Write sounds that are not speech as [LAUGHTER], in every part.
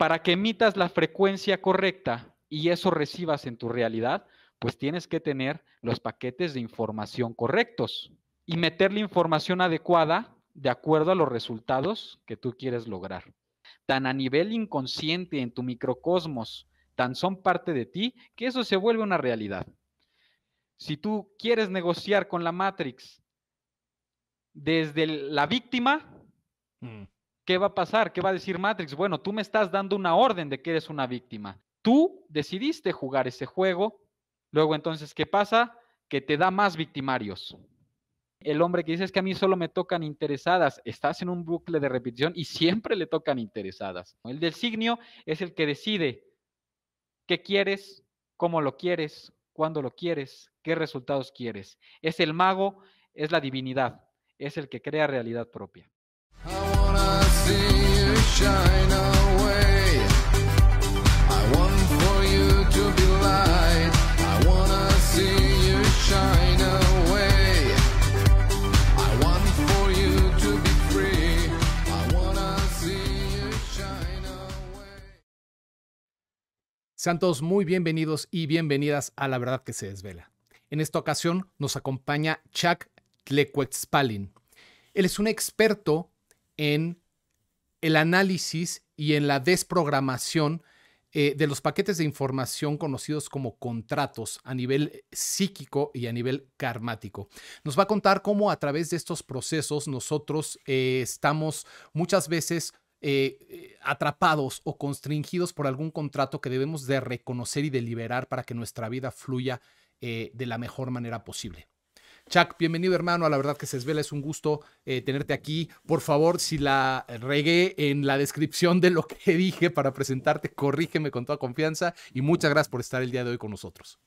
para que emitas la frecuencia correcta y eso recibas en tu realidad, pues tienes que tener los paquetes de información correctos y meter la información adecuada de acuerdo a los resultados que tú quieres lograr. Tan a nivel inconsciente en tu microcosmos, tan son parte de ti, que eso se vuelve una realidad. Si tú quieres negociar con la Matrix desde la víctima, mm. ¿Qué va a pasar? ¿Qué va a decir Matrix? Bueno, tú me estás dando una orden de que eres una víctima. Tú decidiste jugar ese juego. Luego entonces, ¿qué pasa? Que te da más victimarios. El hombre que dice es que a mí solo me tocan interesadas, estás en un bucle de repetición y siempre le tocan interesadas. El del signio es el que decide qué quieres, cómo lo quieres, cuándo lo quieres, qué resultados quieres. Es el mago, es la divinidad, es el que crea realidad propia. Sean todos muy bienvenidos y bienvenidas a La Verdad que se desvela. En esta ocasión nos acompaña Chuck Tlequetzpalin. Él es un experto en el análisis y en la desprogramación eh, de los paquetes de información conocidos como contratos a nivel psíquico y a nivel karmático. Nos va a contar cómo a través de estos procesos nosotros eh, estamos muchas veces eh, atrapados o constringidos por algún contrato que debemos de reconocer y de liberar para que nuestra vida fluya de la mejor manera posible. Chuck, bienvenido hermano, a la verdad que se Desvela. es un gusto eh, tenerte aquí. Por favor, si la regué en la descripción de lo que dije para presentarte, corrígeme con toda confianza y muchas gracias por estar el día de hoy con nosotros.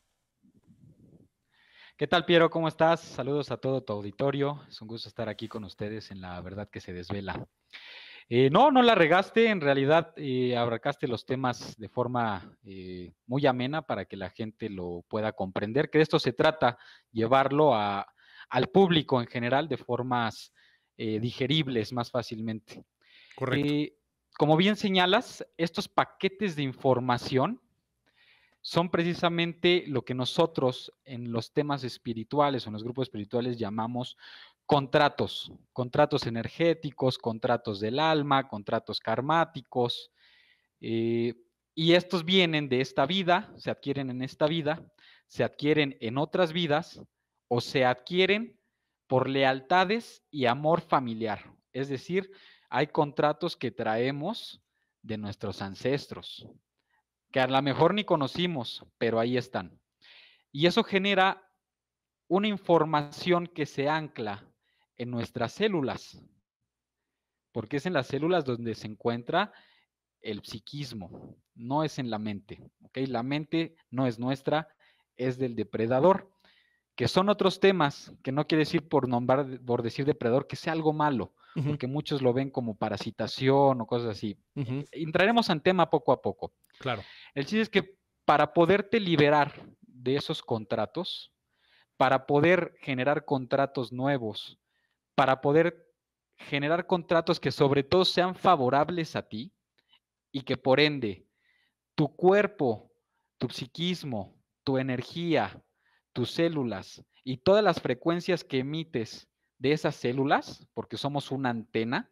¿Qué tal, Piero? ¿Cómo estás? Saludos a todo tu auditorio. Es un gusto estar aquí con ustedes en La Verdad que se desvela. Eh, no, no la regaste, en realidad abracaste eh, abarcaste los temas de forma muy amena para que la gente lo pueda comprender, que de esto se trata, llevarlo a, al público en general de formas eh, digeribles más fácilmente. Correcto. Eh, como bien señalas, estos paquetes de información son precisamente lo que nosotros en los temas espirituales o en los grupos espirituales llamamos contratos, contratos energéticos, contratos del alma, contratos karmáticos. Eh, y estos vienen de esta vida, se adquieren en esta vida, se adquieren en otras vidas, o se adquieren por lealtades y amor familiar. Es decir, hay contratos que traemos de nuestros ancestros, que a lo mejor ni conocimos, pero ahí están. Y eso genera una información que se ancla en nuestras células, porque es en las células donde se encuentra el psiquismo, no es en la mente. La mente no es nuestra, es del depredador que son otros temas, que no quiere decir por nombrar, por decir depredador, que sea algo malo, porque muchos lo ven como parasitación o cosas así. Eh, entraremos en tema poco a poco. Claro. El chiste es que para poderte liberar de esos contratos, para poder generar contratos nuevos, para poder generar contratos que sobre todo sean favorables a ti y que por ende tu cuerpo, tu psiquismo, tu energía, tus células y todas las frecuencias que emites de esas células, porque somos una antena,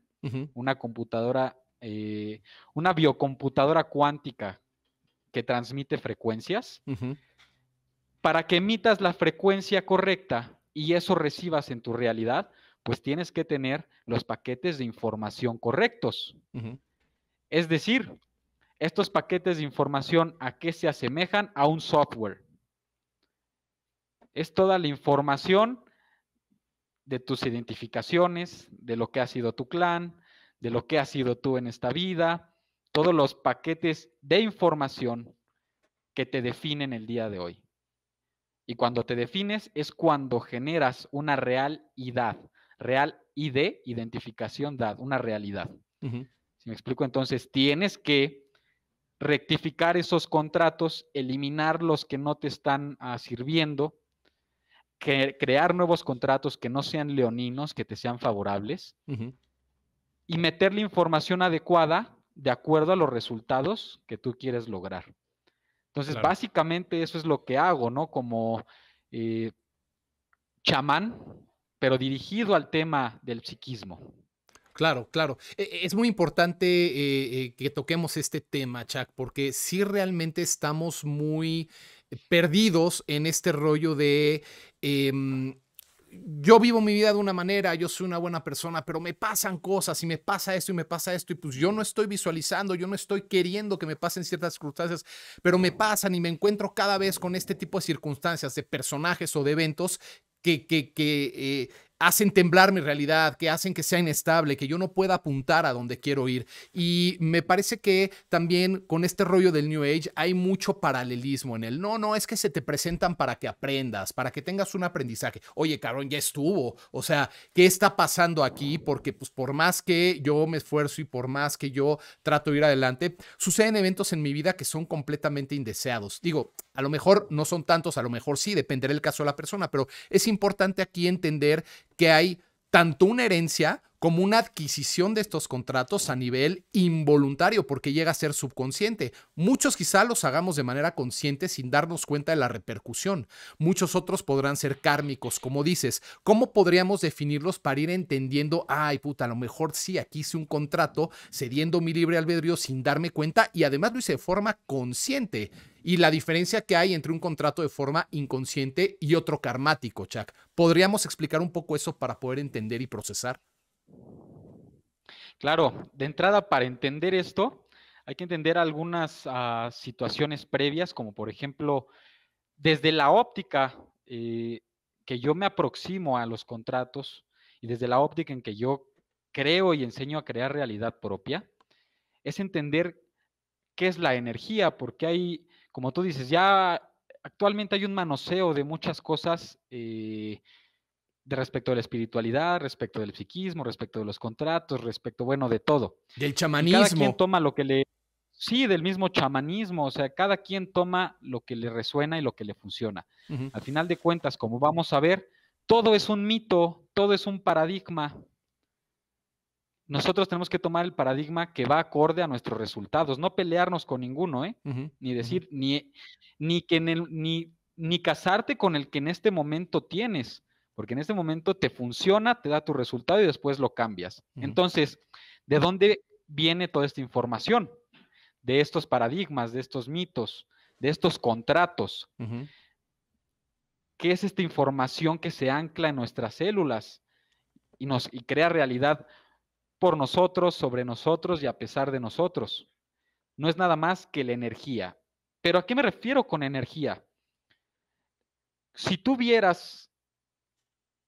una computadora, eh, una biocomputadora cuántica que transmite frecuencias, para que emitas la frecuencia correcta y eso recibas en tu realidad, pues tienes que tener los paquetes de información correctos. Es decir, estos paquetes de información a qué se asemejan a un software es toda la información de tus identificaciones, de lo que ha sido tu clan, de lo que ha sido tú en esta vida, todos los paquetes de información que te definen el día de hoy. Y cuando te defines es cuando generas una realidad, real de identificación dad, una realidad. Si me explico, entonces tienes que rectificar esos contratos, eliminar los que no te están ah, sirviendo, crear nuevos contratos que no sean leoninos, que te sean favorables, y meter y información adecuada de acuerdo a los resultados que tú quieres lograr. Entonces, básicamente eso es lo que hago, ¿no? Como eh, chamán, pero dirigido al tema del psiquismo. Claro, claro. E, e, es muy importante eh, eh, que toquemos este tema, Chuck, porque si realmente estamos muy perdidos en este rollo de... Em, yo vivo mi vida de una manera, yo soy una buena persona, pero me pasan cosas y me pasa esto y me pasa esto y pues yo no estoy visualizando, yo no estoy queriendo que me pasen ciertas circunstancias, pero me pasan y me encuentro cada vez con este tipo de circunstancias, de personajes o de eventos que, que, que eh, hacen temblar mi realidad, que hacen que sea inestable, que yo no pueda apuntar a donde quiero ir. Y me parece que también con este rollo del New Age hay mucho paralelismo en él. No, no, es que se te presentan para que aprendas, para que tengas un aprendizaje. Oye, cabrón, ya estuvo. O sea, ¿qué está pasando aquí? Porque pues por más que yo me esfuerzo y por más que yo trato de ir adelante, suceden eventos en mi vida que son completamente indeseados. Digo, a lo mejor no son tantos, a lo mejor sí, dependerá el caso de la persona, pero es importante aquí entender que hay tanto una herencia como una adquisición de estos contratos a nivel involuntario, porque llega a ser subconsciente. Muchos quizá los hagamos de manera consciente sin darnos cuenta de la repercusión. Muchos otros podrán ser kármicos, como dices. ¿Cómo podríamos definirlos para ir entendiendo, ay puta, a lo mejor sí, aquí hice un contrato cediendo mi libre albedrío sin darme cuenta y además lo hice de forma consciente? y la diferencia que hay entre un contrato de forma inconsciente y otro karmático, Chuck. ¿Podríamos explicar un poco eso para poder entender y procesar? Claro, de entrada para entender esto hay que entender algunas ah, situaciones previas, como por ejemplo, desde la óptica eh, que yo me aproximo a los contratos y desde la óptica en que yo creo y enseño a crear realidad propia, es entender qué es la energía, porque hay, como tú dices, ya actualmente hay un manoseo de muchas cosas eh, de respecto de la espiritualidad, respecto del psiquismo, respecto de los contratos, respecto, bueno, de todo. Del chamanismo. cada quien toma lo que le... Sí, del mismo chamanismo, o sea, cada quien toma lo que le resuena y lo que le funciona. Al final de cuentas, como vamos a ver, todo es un mito, todo es un paradigma. Nosotros tenemos que tomar el paradigma que va acorde a nuestros resultados, no pelearnos con ninguno, ¿eh? Ni decir, ni, ni, que ni, ni casarte con el que en este momento tienes porque en este momento te funciona, te da tu resultado y después lo cambias. Entonces, ¿de dónde viene toda esta información? De estos paradigmas, de estos mitos, de estos contratos. ¿Qué es esta información que se ancla en nuestras células y, nos, y crea realidad por nosotros, sobre nosotros y a pesar de nosotros? No es nada más que la energía. ¿Pero a qué me refiero con energía? Si tú vieras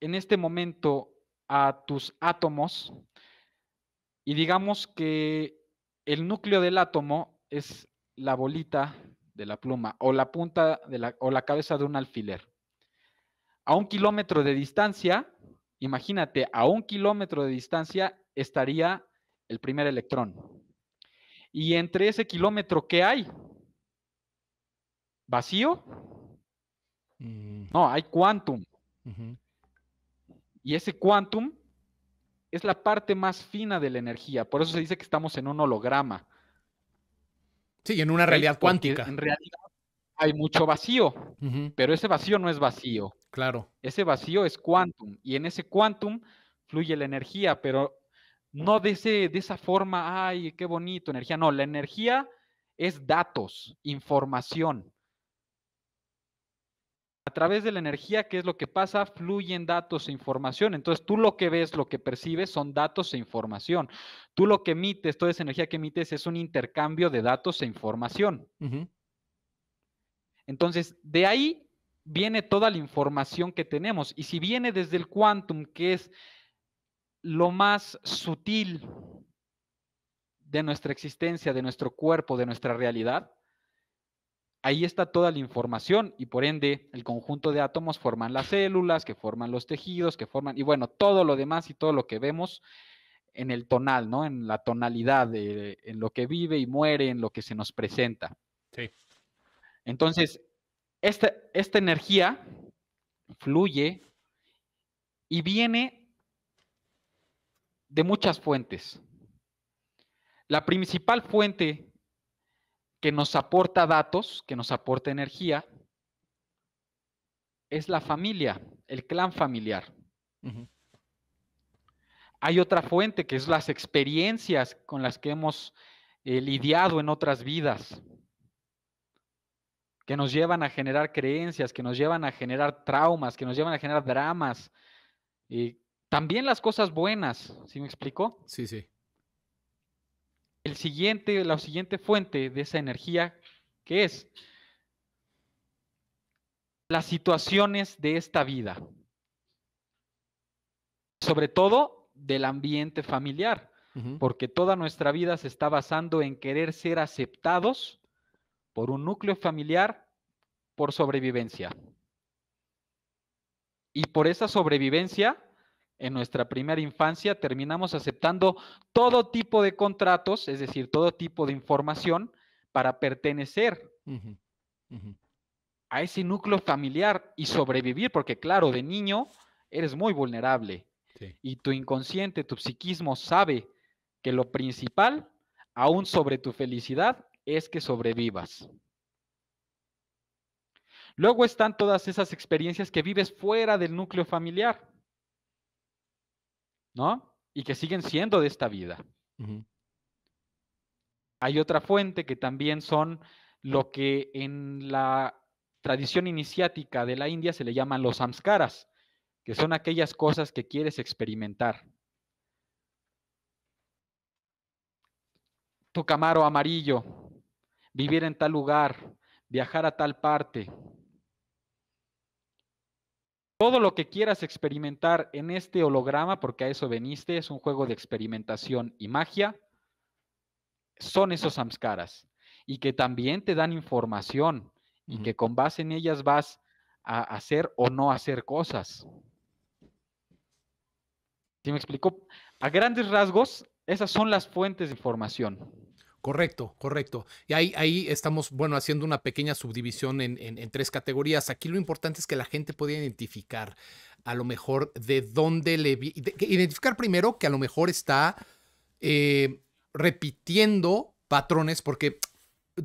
en este momento a tus átomos y digamos que el núcleo del átomo es la bolita de la pluma o la punta de la, o la cabeza de un alfiler. A un kilómetro de distancia, imagínate, a un kilómetro de distancia estaría el primer electrón. Y entre ese kilómetro, ¿qué hay? ¿Vacío? Mm. No, hay quantum. Y ese quantum es la parte más fina de la energía. Por eso se dice que estamos en un holograma. Sí, en una realidad cuántica. En realidad hay mucho vacío, pero ese vacío no es vacío. Claro. Ese vacío es quantum y en ese quantum fluye la energía, pero no de, de esa forma, ay, qué bonito, energía. No, la energía es datos, información a través de la energía, que es lo que pasa? Fluyen datos e información. Entonces, tú lo que ves, lo que percibes son datos e información. Tú lo que emites, toda esa energía que emites es un intercambio de datos e información. Entonces, de ahí viene toda la información que tenemos. Y si viene desde el quantum, que es lo más sutil de nuestra existencia, de nuestro cuerpo, de nuestra realidad, ahí está toda la información y por ende el conjunto de átomos forman las células, que forman los tejidos, que forman, y bueno, todo lo demás y todo lo que vemos en el tonal, ¿no? En la tonalidad, de, en lo que vive y muere, en lo que se nos presenta. Sí. Entonces, esta energía fluye y viene de muchas fuentes. La principal fuente que nos aporta datos, que nos aporta energía, es la familia, el clan familiar. Hay otra fuente que es las experiencias con las que hemos eh, lidiado en otras vidas, que nos llevan a generar creencias, que nos llevan a generar traumas, que nos llevan a generar dramas. Y eh, también las cosas buenas, ¿sí me explico? Sí, sí el siguiente, la siguiente fuente de esa energía que es las situaciones de esta vida, sobre todo del ambiente familiar, porque toda nuestra vida se está basando en querer ser aceptados por un núcleo familiar por sobrevivencia. Y por esa sobrevivencia en nuestra primera infancia terminamos aceptando todo tipo de contratos, es decir, todo tipo de información para pertenecer a ese núcleo familiar y sobrevivir, porque claro, de niño eres muy vulnerable y tu inconsciente, tu psiquismo sabe que lo principal, aún sobre tu felicidad, es que sobrevivas. Luego están todas esas experiencias que vives fuera del núcleo familiar ¿no? Y que siguen siendo de esta vida. Hay otra fuente que también son lo que en la tradición iniciática de la India se le llaman los samskaras, que son aquellas cosas que quieres experimentar. Tu camaro amarillo, vivir en tal lugar, viajar a tal parte, todo lo que quieras experimentar en este holograma, porque a eso veniste, es un juego de experimentación y magia, son esos samskaras y que también te dan información y que con base en ellas vas a hacer o no hacer cosas. ¿Sí me explico? A grandes rasgos, esas son las fuentes de información. Correcto, correcto. Y ahí, ahí estamos, bueno, haciendo una pequeña subdivisión en, tres categorías. Aquí lo importante es que la gente pueda identificar a lo mejor de dónde le... identificar primero que a lo mejor está eh, repitiendo patrones, porque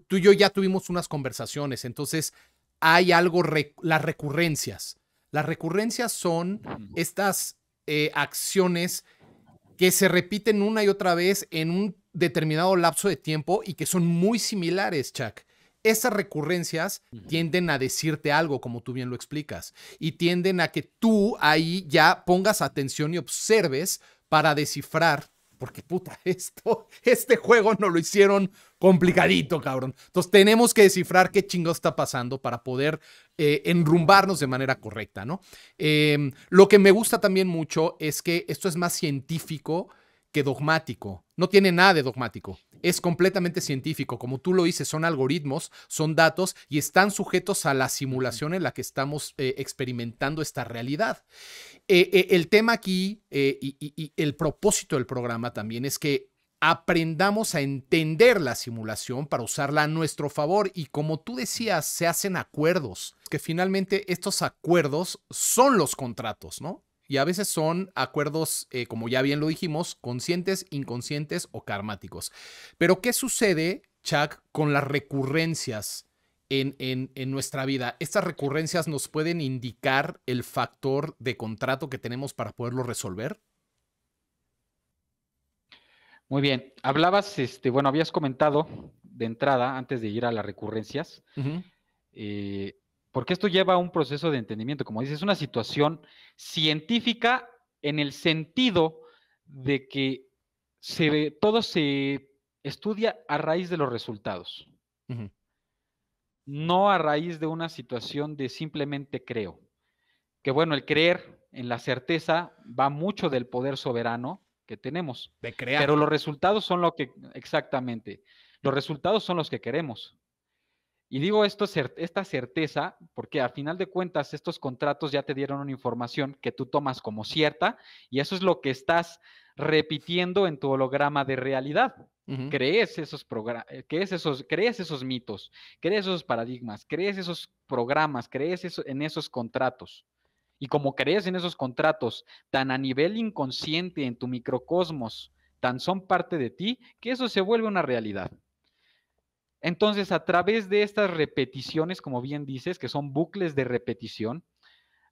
tú y yo ya tuvimos unas conversaciones, entonces hay algo, las recurrencias. Las recurrencias son estas eh, acciones que se repiten una y otra vez en un determinado lapso de tiempo y que son muy similares, Chuck. Esas recurrencias tienden a decirte algo, como tú bien lo explicas, y tienden a que tú ahí ya pongas atención y observes para descifrar, porque puta, [LAUGHS] esto, este juego no lo hicieron complicadito, cabrón. Entonces tenemos que descifrar qué chingo está pasando para poder eh, enrumbarnos de manera correcta, ¿no? Em, lo que me gusta también mucho es que esto es más científico dogmático. No tiene nada de dogmático. Es completamente científico. Como tú lo dices, son algoritmos, son datos y están sujetos a la simulación en la que estamos eh, experimentando esta realidad. Eh, eh, el tema aquí y el propósito del programa también es que aprendamos a entender la simulación para usarla a nuestro favor y como tú decías, se hacen acuerdos, que finalmente estos acuerdos son los contratos, ¿no? Y a veces son acuerdos, eh, como ya bien lo dijimos, conscientes, inconscientes o karmáticos. Pero ¿qué sucede, Chuck, con las recurrencias en, nuestra vida? Estas recurrencias nos pueden indicar el factor de contrato que tenemos para poderlo resolver. Muy bien, hablabas, este, bueno, habías comentado de entrada, antes de ir a las recurrencias, porque esto lleva a un proceso de entendimiento, como dices, es una situación científica en el sentido de que se, todo se estudia a raíz de los resultados, no a raíz de una situación de simplemente creo. Que bueno, el creer en la certeza va mucho del poder soberano que tenemos. De crear. Pero los resultados son lo que, exactamente, los resultados son los que queremos. Y digo esto, esta certeza porque a final de cuentas estos contratos ya te dieron una información que tú tomas como cierta y eso es lo que estás repitiendo en tu holograma de realidad. crees, esos eh, crees, esos, crees esos mitos, crees esos paradigmas, crees esos programas, crees en esos contratos. Y como crees en esos contratos tan a nivel inconsciente en tu microcosmos, tan son parte de ti, que eso se vuelve una realidad. Entonces, a través de estas repeticiones, como bien dices, que son bucles de repetición,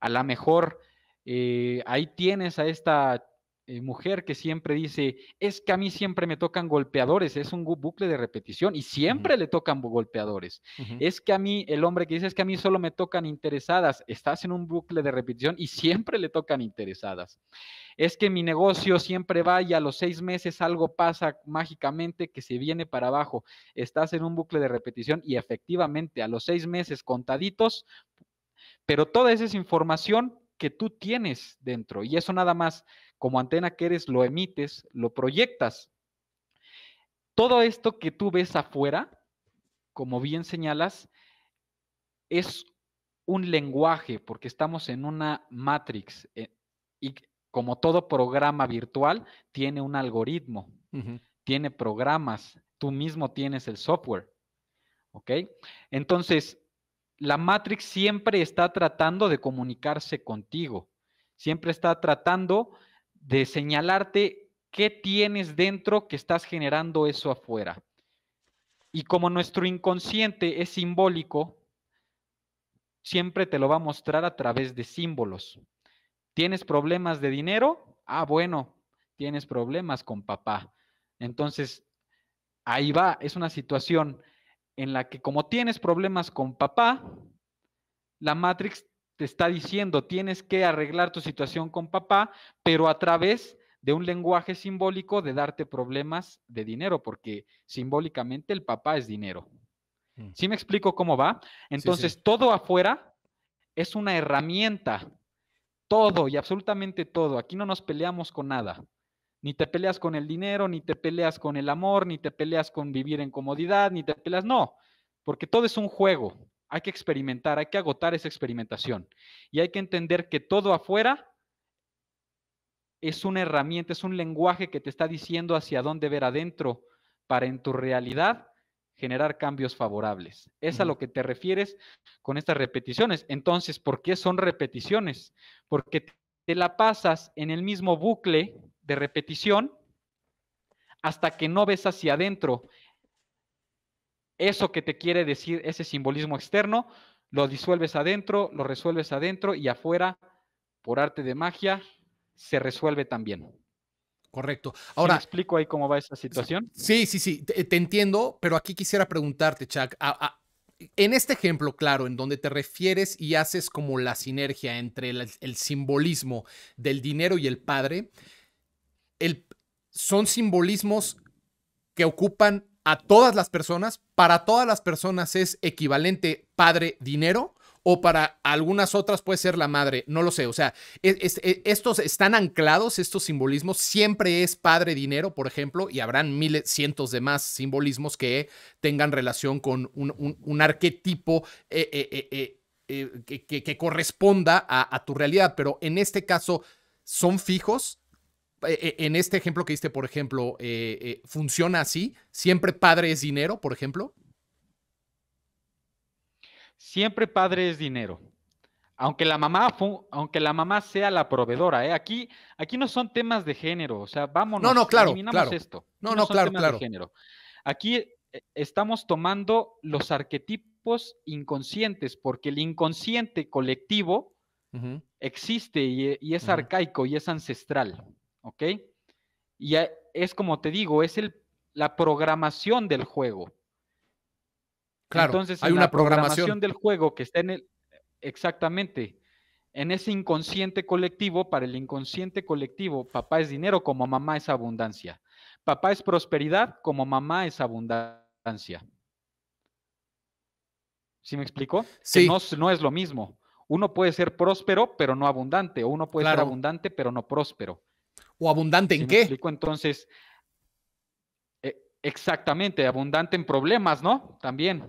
a lo mejor eh, ahí tienes a esta eh, mujer que siempre dice, es que a mí siempre me tocan golpeadores, es un bucle de repetición y siempre le tocan golpeadores. Es que a mí, el hombre que dice, es que a mí solo me tocan interesadas, estás en un bucle de repetición y siempre le tocan interesadas. Es que mi negocio siempre va y a los seis meses algo pasa mágicamente que se viene para abajo, estás en un bucle de repetición y efectivamente a los seis meses contaditos, pero toda esa información que tú tienes dentro y eso nada más como antena que eres, lo emites, lo proyectas. Todo esto que tú ves afuera, como bien señalas, es un lenguaje, porque estamos en una matrix eh, y como todo programa virtual, tiene un algoritmo, tiene programas, tú mismo tienes el software. ¿Ok? Entonces, la matrix siempre está tratando de comunicarse contigo, siempre está tratando de señalarte qué tienes dentro que estás generando eso afuera. Y como nuestro inconsciente es simbólico, siempre te lo va a mostrar a través de símbolos. ¿Tienes problemas de dinero? Ah, bueno, tienes problemas con papá. Entonces, ahí va, es una situación en la que como tienes problemas con papá, la Matrix te está diciendo, tienes que arreglar tu situación con papá, pero a través de un lenguaje simbólico de darte problemas de dinero, porque simbólicamente el papá es dinero. Mm. ¿Sí me explico cómo va? Entonces, todo afuera es una herramienta, todo y absolutamente todo. Aquí no nos peleamos con nada. Ni te peleas con el dinero, ni te peleas con el amor, ni te peleas con vivir en comodidad, ni te peleas, no, porque todo es un juego hay que experimentar, hay que agotar esa experimentación. Y hay que entender que todo afuera es una herramienta, es un lenguaje que te está diciendo hacia dónde ver adentro para en tu realidad generar cambios favorables. Es a lo que te refieres con estas repeticiones. Entonces, ¿por qué son repeticiones? Porque te la pasas en el mismo bucle de repetición hasta que no ves hacia adentro eso que te quiere decir ese simbolismo externo, lo disuelves adentro, lo resuelves adentro y afuera, por arte de magia, se resuelve también. Correcto. Ahora. explico ahí cómo va esa situación? Sí, sí, sí. Te, entiendo, pero aquí quisiera preguntarte, Chuck. en este ejemplo, claro, en donde te refieres y haces como la sinergia entre el, simbolismo del dinero y el padre, el, son simbolismos que ocupan a todas las personas, para todas las personas es equivalente padre dinero o para algunas otras puede ser la madre, no lo sé, o sea, e, e, estos están anclados, estos simbolismos, siempre es padre dinero, por ejemplo, y habrán miles, cientos de más simbolismos que tengan relación con un, arquetipo. E, que, corresponda a, tu realidad, pero en este caso son fijos, e, e, en este ejemplo que diste, por ejemplo, eh, eh, ¿funciona así? ¿Siempre padre es dinero, por ejemplo? Siempre padre es dinero. Aunque la mamá, aunque la mamá sea la proveedora, ¿eh? aquí, aquí no son temas de género, o sea, vámonos, no, no, claro, esto. No, no, claro, claro. Aquí estamos tomando los arquetipos inconscientes, porque el inconsciente colectivo existe y, es arcaico y es ancestral. ¿ok? Y es como te digo, es el, la programación del juego. Claro, Entonces, hay una programación. del juego que está en el, exactamente, en ese inconsciente colectivo, para el inconsciente colectivo, papá es dinero como mamá es abundancia. Papá es prosperidad como mamá es abundancia. ¿Sí me explico? Sí. no, es lo mismo. Uno puede ser próspero, pero no abundante, o uno puede ser abundante, pero no próspero. ¿O abundante en qué? entonces. E, exactamente, abundante en problemas, ¿no? También.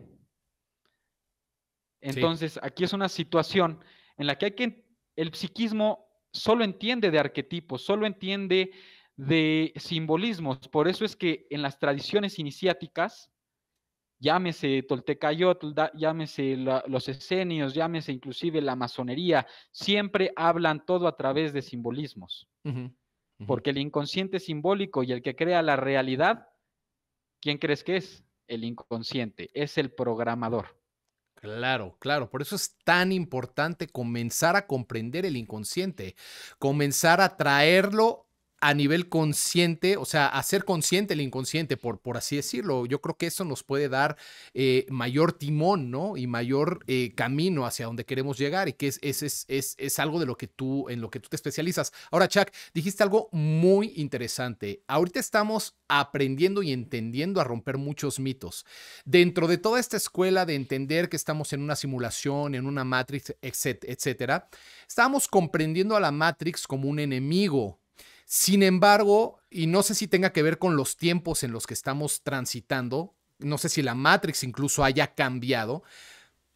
Entonces, aquí es una situación en la que hay que, el psiquismo solo entiende de arquetipos, solo entiende de simbolismos. Por eso es que en las tradiciones iniciáticas, llámese Toltecayotl, llámese los escenios, llámese inclusive la masonería, siempre hablan todo a través de simbolismos. Porque el inconsciente simbólico y el que crea la realidad, ¿quién crees que es? El inconsciente, es el programador. Claro, claro, por eso es tan importante comenzar a comprender el inconsciente, comenzar a traerlo a nivel consciente, o sea, hacer consciente el inconsciente, por, por así decirlo. Yo creo que eso nos puede dar eh, mayor timón, ¿no? Y mayor eh, camino hacia donde queremos llegar y que es es, es, algo de lo que tú, en lo que tú te especializas. Ahora, Chuck, dijiste algo muy interesante. Ahorita estamos aprendiendo y entendiendo a romper muchos mitos. Dentro de toda esta escuela de entender que estamos en una simulación, en una Matrix, etcétera, Estamos comprendiendo a la Matrix como un enemigo sin embargo, y no sé si tenga que ver con los tiempos en los que estamos transitando, no sé si la Matrix incluso haya cambiado,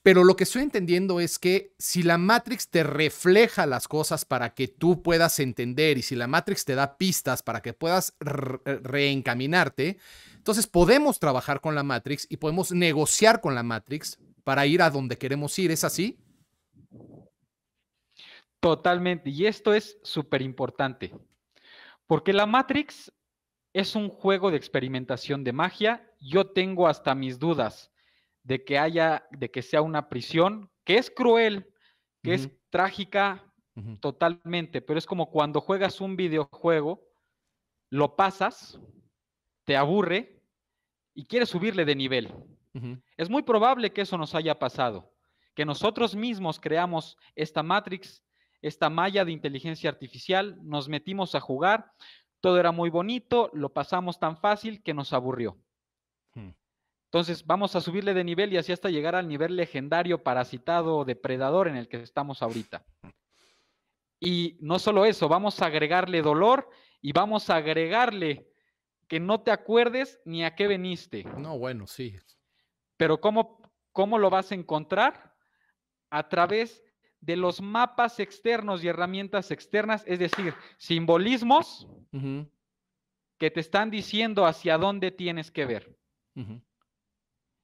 pero lo que estoy entendiendo es que si la Matrix te refleja las cosas para que tú puedas entender y si la Matrix te da pistas para que puedas eh, reencaminarte, entonces podemos trabajar con la Matrix y podemos negociar con la Matrix para ir a donde queremos ir. ¿Es así? Totalmente. Y esto es súper importante. Porque la Matrix es un juego de experimentación de magia. Yo tengo hasta mis dudas de que haya, de que sea una prisión que es cruel, que es trágica totalmente, pero es como cuando juegas un videojuego, lo pasas, te aburre y quieres subirle de nivel. Es muy probable que eso nos haya pasado, que nosotros mismos creamos esta Matrix esta malla de inteligencia artificial, nos metimos a jugar, todo era muy bonito, lo pasamos tan fácil que nos aburrió. Hmm. Entonces vamos a subirle de nivel y así hasta llegar al nivel legendario, parasitado, depredador en el que estamos ahorita. Y no solo eso, vamos a agregarle dolor y vamos a agregarle que no te acuerdes ni a qué veniste. No, bueno, sí. Pero ¿cómo, cómo lo vas a encontrar? A través de los mapas externos y herramientas externas, es decir, simbolismos que te están diciendo hacia dónde tienes que ver.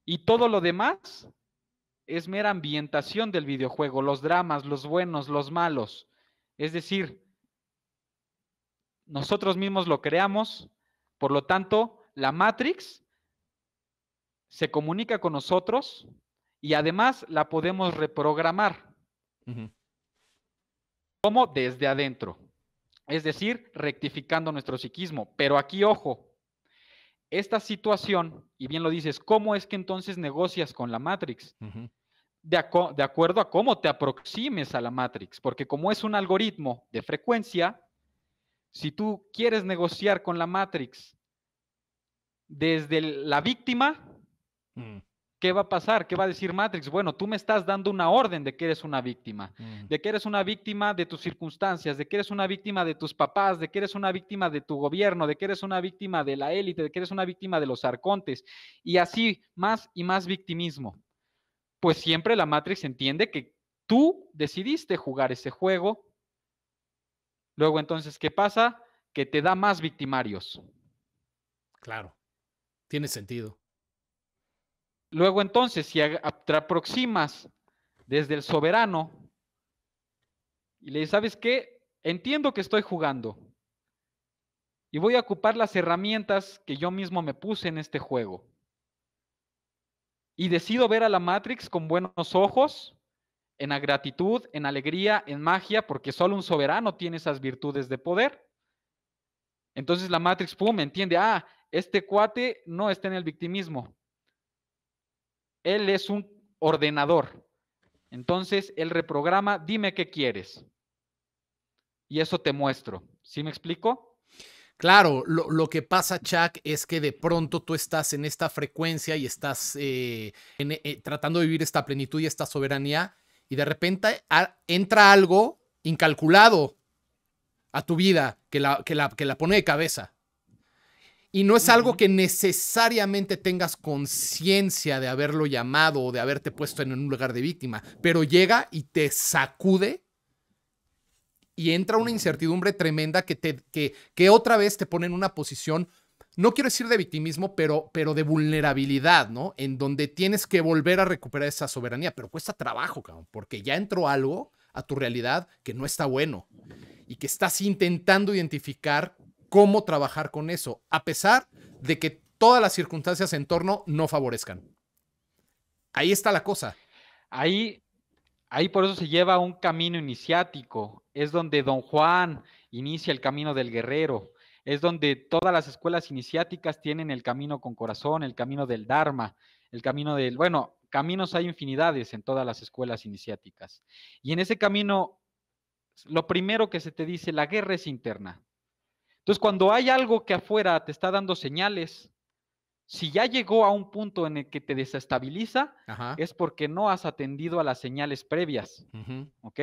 Y todo lo demás es mera ambientación del videojuego, los dramas, los buenos, los malos. Es decir, nosotros mismos lo creamos, por lo tanto, la Matrix se comunica con nosotros y además la podemos reprogramar. ¿Cómo? Desde adentro. Es decir, rectificando nuestro psiquismo. Pero aquí, ojo, esta situación, y bien lo dices, ¿cómo es que entonces negocias con la Matrix? De, acuerdo a cómo te aproximes a la Matrix, porque como es un algoritmo de frecuencia, si tú quieres negociar con la Matrix desde la víctima, mm. ¿Qué va a pasar? ¿Qué va a decir Matrix? Bueno, tú me estás dando una orden de que eres una víctima, mm. de que eres una víctima de tus circunstancias, de que eres una víctima de tus papás, de que eres una víctima de tu gobierno, de que eres una víctima de la élite, de que eres una víctima de los arcontes, y así más y más victimismo. Pues siempre la Matrix entiende que tú decidiste jugar ese juego. Luego entonces, ¿qué pasa? Que te da más victimarios. Claro, tiene sentido. Luego entonces, si te aproximas desde el soberano y le dices, ¿sabes qué? Entiendo que estoy jugando y voy a ocupar las herramientas que yo mismo me puse en este juego. Y decido ver a la Matrix con buenos ojos, en la gratitud, en alegría, en magia, porque solo un soberano tiene esas virtudes de poder. Entonces la Matrix, pum, entiende, ah, este cuate no está en el victimismo, él es un ordenador. Entonces, él reprograma, dime qué quieres. Y eso te muestro. ¿Sí me explico? Claro, lo, que pasa, Chuck, es que de pronto tú estás en esta frecuencia y estás eh, eh, tratando de vivir esta plenitud y esta soberanía, y de repente ah, entra algo incalculado a tu vida que la, que la, que la pone de cabeza. Y no es algo que necesariamente tengas conciencia de haberlo llamado o de haberte puesto en un lugar de víctima, pero llega y te sacude y entra una incertidumbre tremenda que, te, que, otra vez te pone en una posición, no quiero decir de victimismo, pero, pero de vulnerabilidad, ¿no? En donde tienes que volver a recuperar esa soberanía, pero cuesta trabajo, cabrón, porque ya entró algo a tu realidad que no está bueno y que estás intentando identificar cómo trabajar con eso, a pesar de que todas las circunstancias en torno no favorezcan. Ahí está la cosa. Ahí, ahí por eso se lleva un camino iniciático. Es donde don Juan inicia el camino del guerrero. Es donde todas las escuelas iniciáticas tienen el camino con corazón, el camino del Dharma, el camino del, bueno, caminos hay infinidades en todas las escuelas iniciáticas. Y en ese camino, lo primero que se te dice, la guerra es interna. Entonces, cuando hay algo que afuera te está dando señales, si ya llegó a un punto en el que te desestabiliza, es porque no has atendido a las señales previas. ¿Ok?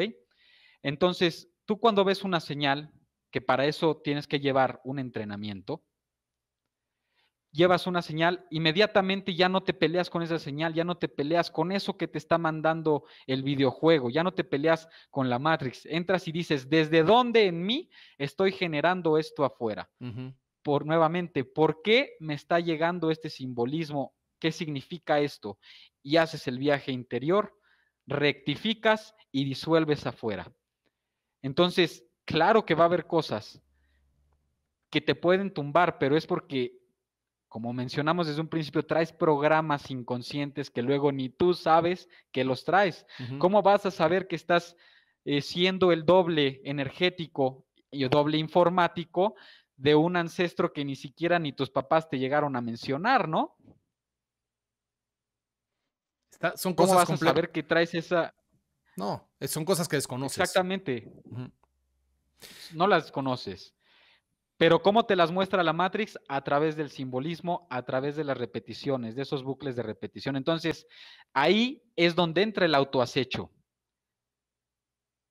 Entonces, tú cuando ves una señal, que para eso tienes que llevar un entrenamiento, llevas una señal, inmediatamente ya no te peleas con esa señal, ya no te peleas con eso que te está mandando el videojuego, ya no te peleas con la Matrix. Entras y dices, ¿desde dónde en mí estoy generando esto afuera? Por nuevamente, ¿por qué me está llegando este simbolismo? ¿Qué significa esto? Y haces el viaje interior, rectificas y disuelves afuera. Entonces, claro que va a haber cosas que te pueden tumbar, pero es porque como mencionamos desde un principio, traes programas inconscientes que luego ni tú sabes que los traes. ¿Cómo vas a saber que estás eh, siendo el doble energético y el doble informático de un ancestro que ni siquiera ni tus papás te llegaron a mencionar, ¿no? son ¿Cómo vas a saber que traes esa... No, son cosas que desconoces. Exactamente. No las conoces. Pero ¿cómo te las muestra la Matrix? A través del simbolismo, a través de las repeticiones, de esos bucles de repetición. Entonces, ahí es donde entra el autoacecho,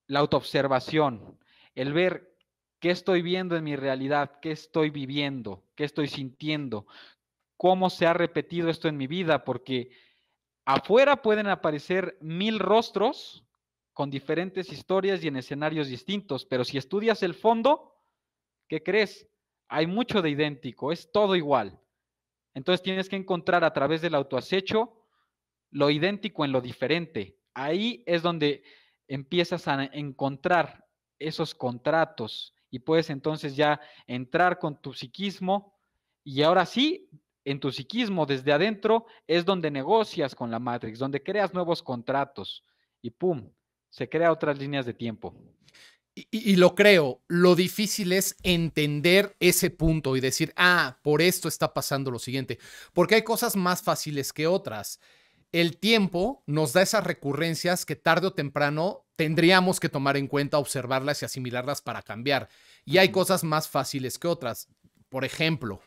la autoobservación, el ver qué estoy viendo en mi realidad, qué estoy viviendo, qué estoy sintiendo, cómo se ha repetido esto en mi vida, porque afuera pueden aparecer mil rostros con diferentes historias y en escenarios distintos, pero si estudias el fondo, ¿qué crees? Hay mucho de idéntico, es todo igual. Entonces tienes que encontrar a través del autoacecho lo idéntico en lo diferente. Ahí es donde empiezas a encontrar esos contratos y puedes entonces ya entrar con tu psiquismo y ahora sí, en tu psiquismo desde adentro es donde negocias con la Matrix, donde creas nuevos contratos y ¡pum! Se crea otras líneas de tiempo y, lo creo, lo difícil es entender ese punto y decir, ah, por esto está pasando lo siguiente, porque hay cosas más fáciles que otras. El tiempo nos da esas recurrencias que tarde o temprano tendríamos que tomar en cuenta, observarlas y asimilarlas para cambiar. Y hay cosas más fáciles que otras. Por ejemplo,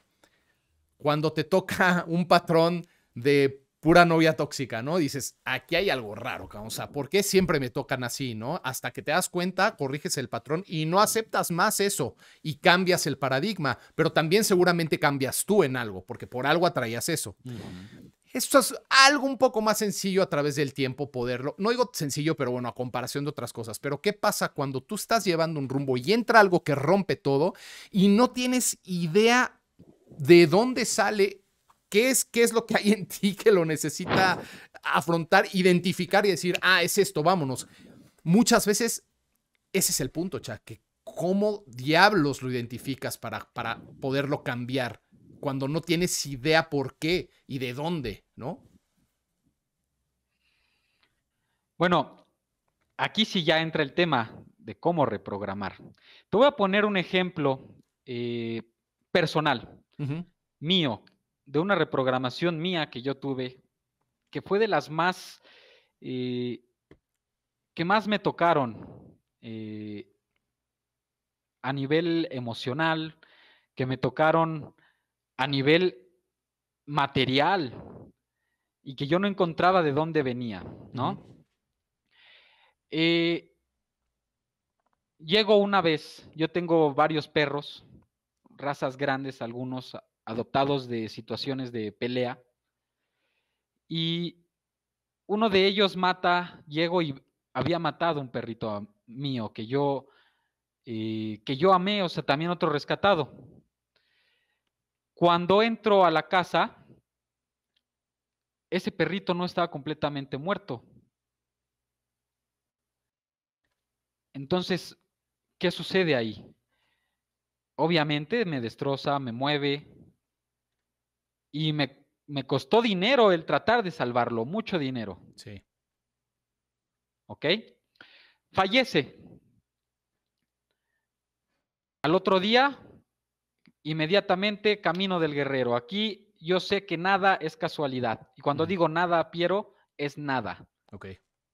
cuando te toca [LAUGHS] un patrón de pura novia tóxica, ¿no? Dices, aquí hay algo raro, o sea, ¿por qué siempre me tocan así, ¿no? Hasta que te das cuenta, corriges el patrón y no aceptas más eso y cambias el paradigma, pero también seguramente cambias tú en algo, porque por algo atraías eso. Esto es algo un poco más sencillo a través del tiempo poderlo. No digo sencillo, pero bueno, a comparación de otras cosas. Pero ¿qué pasa cuando tú estás llevando un rumbo y entra algo que rompe todo y no tienes idea de dónde sale ¿Qué es, ¿Qué es lo que hay en ti que lo necesita afrontar, identificar y decir, ah, es esto, vámonos? Muchas veces ese es el punto, Cha, que cómo diablos lo identificas para, para poderlo cambiar cuando no tienes idea por qué y de dónde, ¿no? Bueno, aquí sí ya entra el tema de cómo reprogramar. Te voy a poner un ejemplo eh, personal, mío, de una reprogramación mía que yo tuve, que fue de las más, eh, que más me tocaron eh, a nivel emocional, que me tocaron a nivel material y que yo no encontraba de dónde venía, ¿no? Eh, llego una vez, yo tengo varios perros, razas grandes, algunos adoptados de situaciones de pelea. Y uno de ellos mata, llego y había matado un perrito mío que yo, eh, que yo amé, o sea, también otro rescatado. Cuando entro a la casa, ese perrito no estaba completamente muerto. Entonces, ¿qué sucede ahí? Obviamente me destroza, me mueve, y me, costó dinero el tratar de salvarlo, mucho dinero. Sí. ¿Ok? Fallece. Al otro día, inmediatamente camino del guerrero. Aquí yo sé que nada es casualidad. Y cuando digo nada, Piero, es nada. Ok.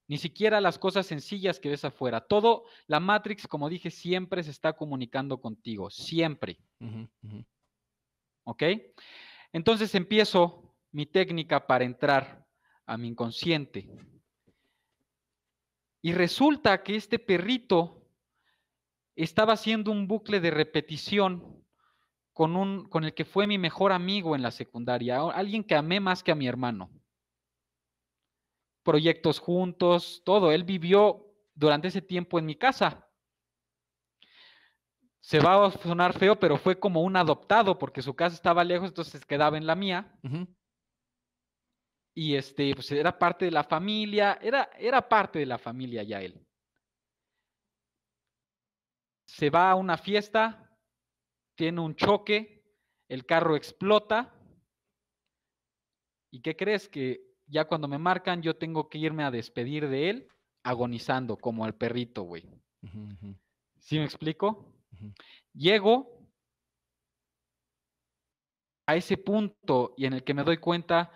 Ni siquiera las cosas sencillas que ves afuera. Todo, la Matrix, como dije, siempre se está comunicando contigo. Siempre. Entonces empiezo mi técnica para entrar a mi inconsciente. Y resulta que este perrito estaba haciendo un bucle de repetición con, el que fue mi mejor amigo en la secundaria, alguien que amé más que a mi hermano. Proyectos juntos, todo. Él vivió durante ese tiempo en mi casa se va a sonar feo, pero fue como un adoptado, porque su casa estaba lejos, entonces quedaba en la mía. Y este, pues era parte de la familia, era, era parte de la familia ya él. Se va a una fiesta, tiene un choque, el carro explota. ¿Y qué crees? Que ya cuando me marcan, yo tengo que irme a despedir de él agonizando, como al perrito, güey. ¿Sí me explico? Llego a ese punto y en el que me doy cuenta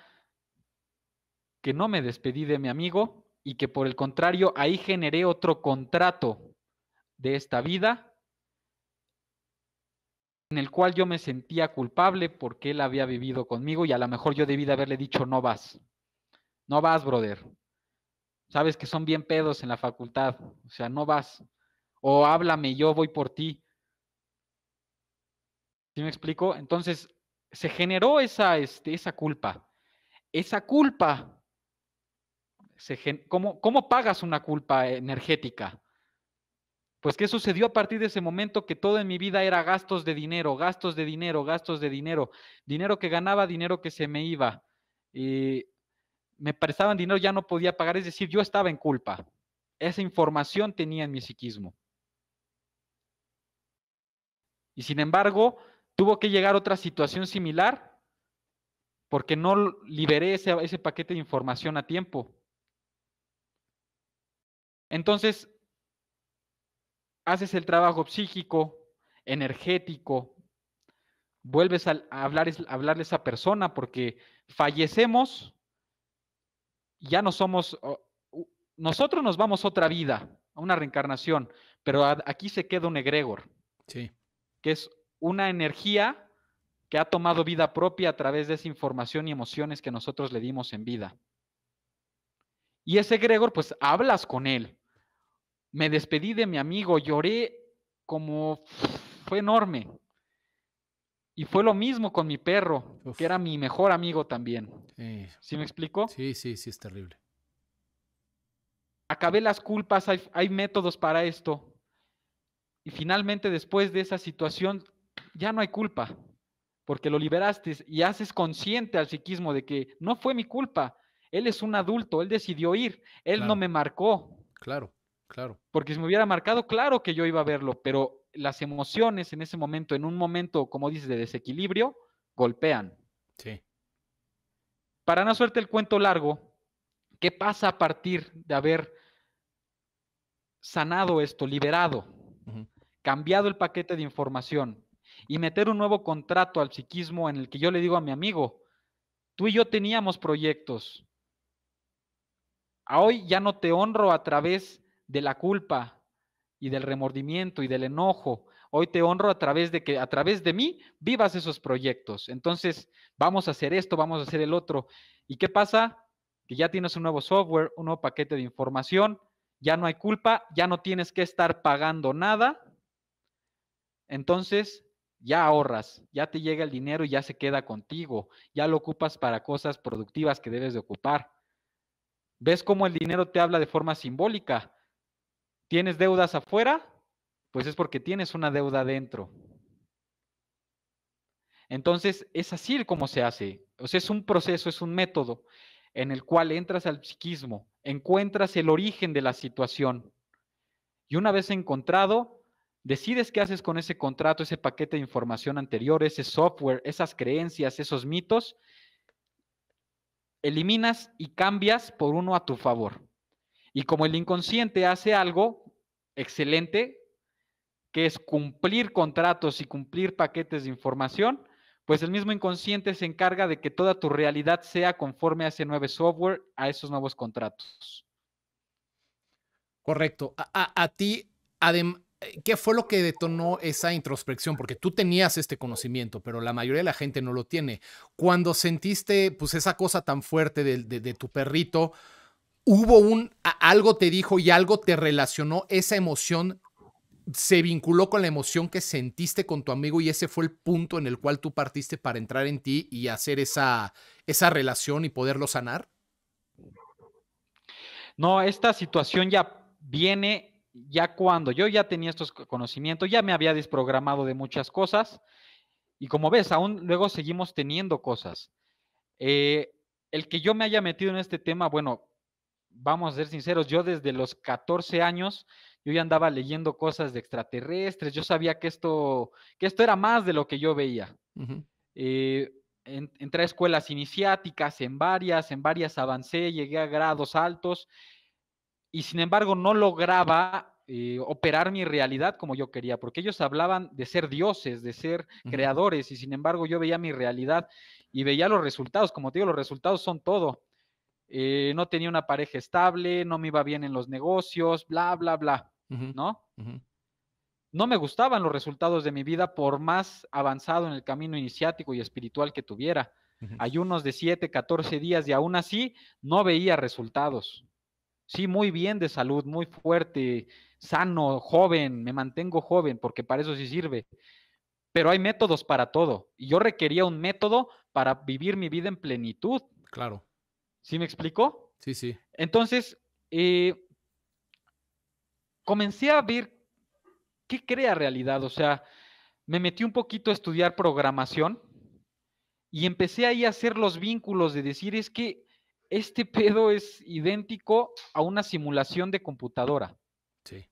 que no me despedí de mi amigo y que por el contrario ahí generé otro contrato de esta vida en el cual yo me sentía culpable porque él había vivido conmigo y a lo mejor yo debí de haberle dicho no vas, no vas, brother. Sabes que son bien pedos en la facultad, o sea, no vas. O háblame, yo voy por ti. ¿Sí me explico? Entonces, se generó esa, este, culpa. Esa culpa, ¿Cómo, pagas una culpa energética? Pues qué sucedió a partir de ese momento que todo en mi vida era gastos de dinero, gastos de dinero, gastos de dinero, dinero que ganaba, dinero que se me iba. Y eh, me prestaban dinero, ya no podía pagar, es decir, yo estaba en culpa. Esa información tenía en mi psiquismo. Y sin embargo, Tuvo que llegar otra situación similar porque no liberé ese, paquete de información a tiempo. Entonces, haces el trabajo psíquico, energético, vuelves a hablar, a hablarle a esa persona porque fallecemos, ya no somos, nosotros nos vamos otra vida, a una reencarnación, pero aquí se queda un egregor. Sí. Que es una energía que ha tomado vida propia a través de esa información y emociones que nosotros le dimos en vida. Y ese Gregor, pues hablas con él. Me despedí de mi amigo, lloré como fue enorme. Y fue lo mismo con mi perro, que era mi mejor amigo también. ¿Sí, me explico? Sí, sí, sí, es terrible. Acabé las culpas, hay, hay métodos para esto. Y finalmente, después de esa situación, ya no hay culpa, porque lo liberaste y haces consciente al psiquismo de que no fue mi culpa, él es un adulto, él decidió ir, él no me marcó. Claro, claro. Porque si me hubiera marcado, claro que yo iba a verlo, pero las emociones en ese momento, en un momento, como dices, de desequilibrio, golpean. Sí. Para no suerte el cuento largo, ¿qué pasa a partir de haber sanado esto, liberado, cambiado el paquete de información? y meter un nuevo contrato al psiquismo en el que yo le digo a mi amigo, tú y yo teníamos proyectos. hoy ya no te honro a través de la culpa y del remordimiento y del enojo. Hoy te honro a través de que a través de mí vivas esos proyectos. Entonces, vamos a hacer esto, vamos a hacer el otro. ¿Y qué pasa? Que ya tienes un nuevo software, un nuevo paquete de información, ya no hay culpa, ya no tienes que estar pagando nada. Entonces, ya ahorras, ya te llega el dinero y ya se queda contigo, ya lo ocupas para cosas productivas que debes de ocupar. ¿Ves cómo el dinero te habla de forma simbólica? ¿Tienes deudas afuera? Pues es porque tienes una deuda dentro. Entonces, es así como se hace. O sea, es un proceso, es un método en el cual entras al psiquismo, encuentras el origen de la situación. Y una vez encontrado, Decides qué haces con ese contrato, ese paquete de información anterior, ese software, esas creencias, esos mitos. Eliminas y cambias por uno a tu favor. Y como el inconsciente hace algo excelente, que es cumplir contratos y cumplir paquetes de información, pues el mismo inconsciente se encarga de que toda tu realidad sea conforme a ese nuevo software, a esos nuevos contratos. Correcto. A, a ti, además eh, ¿Qué fue lo que detonó esa introspección? Porque tú tenías este conocimiento, pero la mayoría de la gente no lo tiene. Cuando sentiste pues esa cosa tan fuerte de, tu perrito, hubo un, algo te dijo y algo te relacionó, esa emoción se vinculó con la emoción que sentiste con tu amigo y ese fue el punto en el cual tú partiste para entrar en ti y hacer esa, esa relación y poderlo sanar. No, esta situación ya viene ya cuando yo ya tenía estos conocimientos, ya me había desprogramado de muchas cosas y como ves, aún luego seguimos teniendo cosas. Eh, el que yo me haya metido en este tema, bueno, vamos a ser sinceros, yo desde los 14 años, yo ya andaba leyendo cosas de extraterrestres, yo sabía que esto, que esto era más de lo que yo veía. Eh, entré a escuelas iniciáticas, en varias, en varias avancé, llegué a grados altos y sin embargo no lograba eh, operar mi realidad como yo quería, porque ellos hablaban de ser dioses, de ser creadores, y sin embargo yo veía mi realidad y veía los resultados, como te digo, los resultados son todo. Eh, no tenía una pareja estable, no me iba bien en los negocios, bla, bla, bla, ¿no? No me gustaban los resultados de mi vida por más avanzado en el camino iniciático y espiritual que tuviera. Ayunos de 7, 14 días y aún así no veía resultados sí, muy bien de salud, muy fuerte, sano, joven, me mantengo joven, porque para eso sí sirve. Pero hay métodos para todo. Y yo requería un método para vivir mi vida en plenitud. Claro. ¿Sí me explicó? Sí, sí. Entonces, eh, comencé a ver qué crea realidad. O sea, me metí un poquito a estudiar programación y empecé ahí a hacer los vínculos de decir, es que este pedo es idéntico a una simulación de computadora. Sí.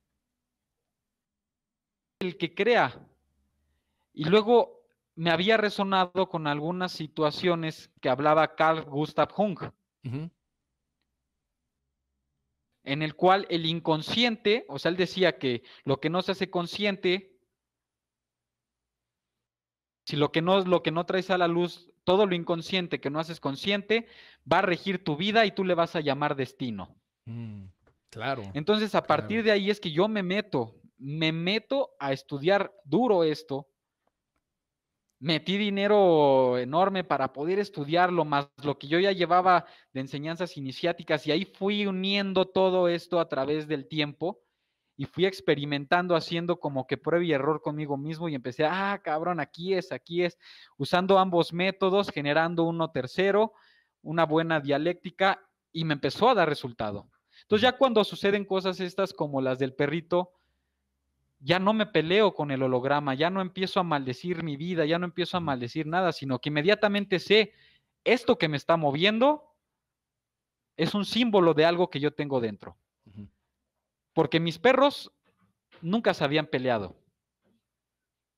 El que crea. Y luego me había resonado con algunas situaciones que hablaba Carl Gustav Jung, en el cual el inconsciente, o sea, él decía que lo que no se hace consciente, si lo que no, lo que no traes a la luz todo lo inconsciente que no haces consciente va a regir tu vida y tú le vas a llamar destino. Mm, claro. Entonces, a partir de ahí es que yo me meto, me meto a estudiar duro esto. Metí dinero enorme para poder estudiarlo, más lo que yo ya llevaba de enseñanzas iniciáticas, y ahí fui uniendo todo esto a través del tiempo y fui experimentando, haciendo como que prueba y error conmigo mismo y empecé, ah, cabrón, aquí es, aquí es, usando ambos métodos, generando uno tercero, una buena dialéctica y me empezó a dar resultado. Entonces ya cuando suceden cosas estas como las del perrito, ya no me peleo con el holograma, ya no empiezo a maldecir mi vida, ya no empiezo a maldecir nada, sino que inmediatamente sé, esto que me está moviendo es un símbolo de algo que yo tengo dentro porque mis perros nunca se habían peleado.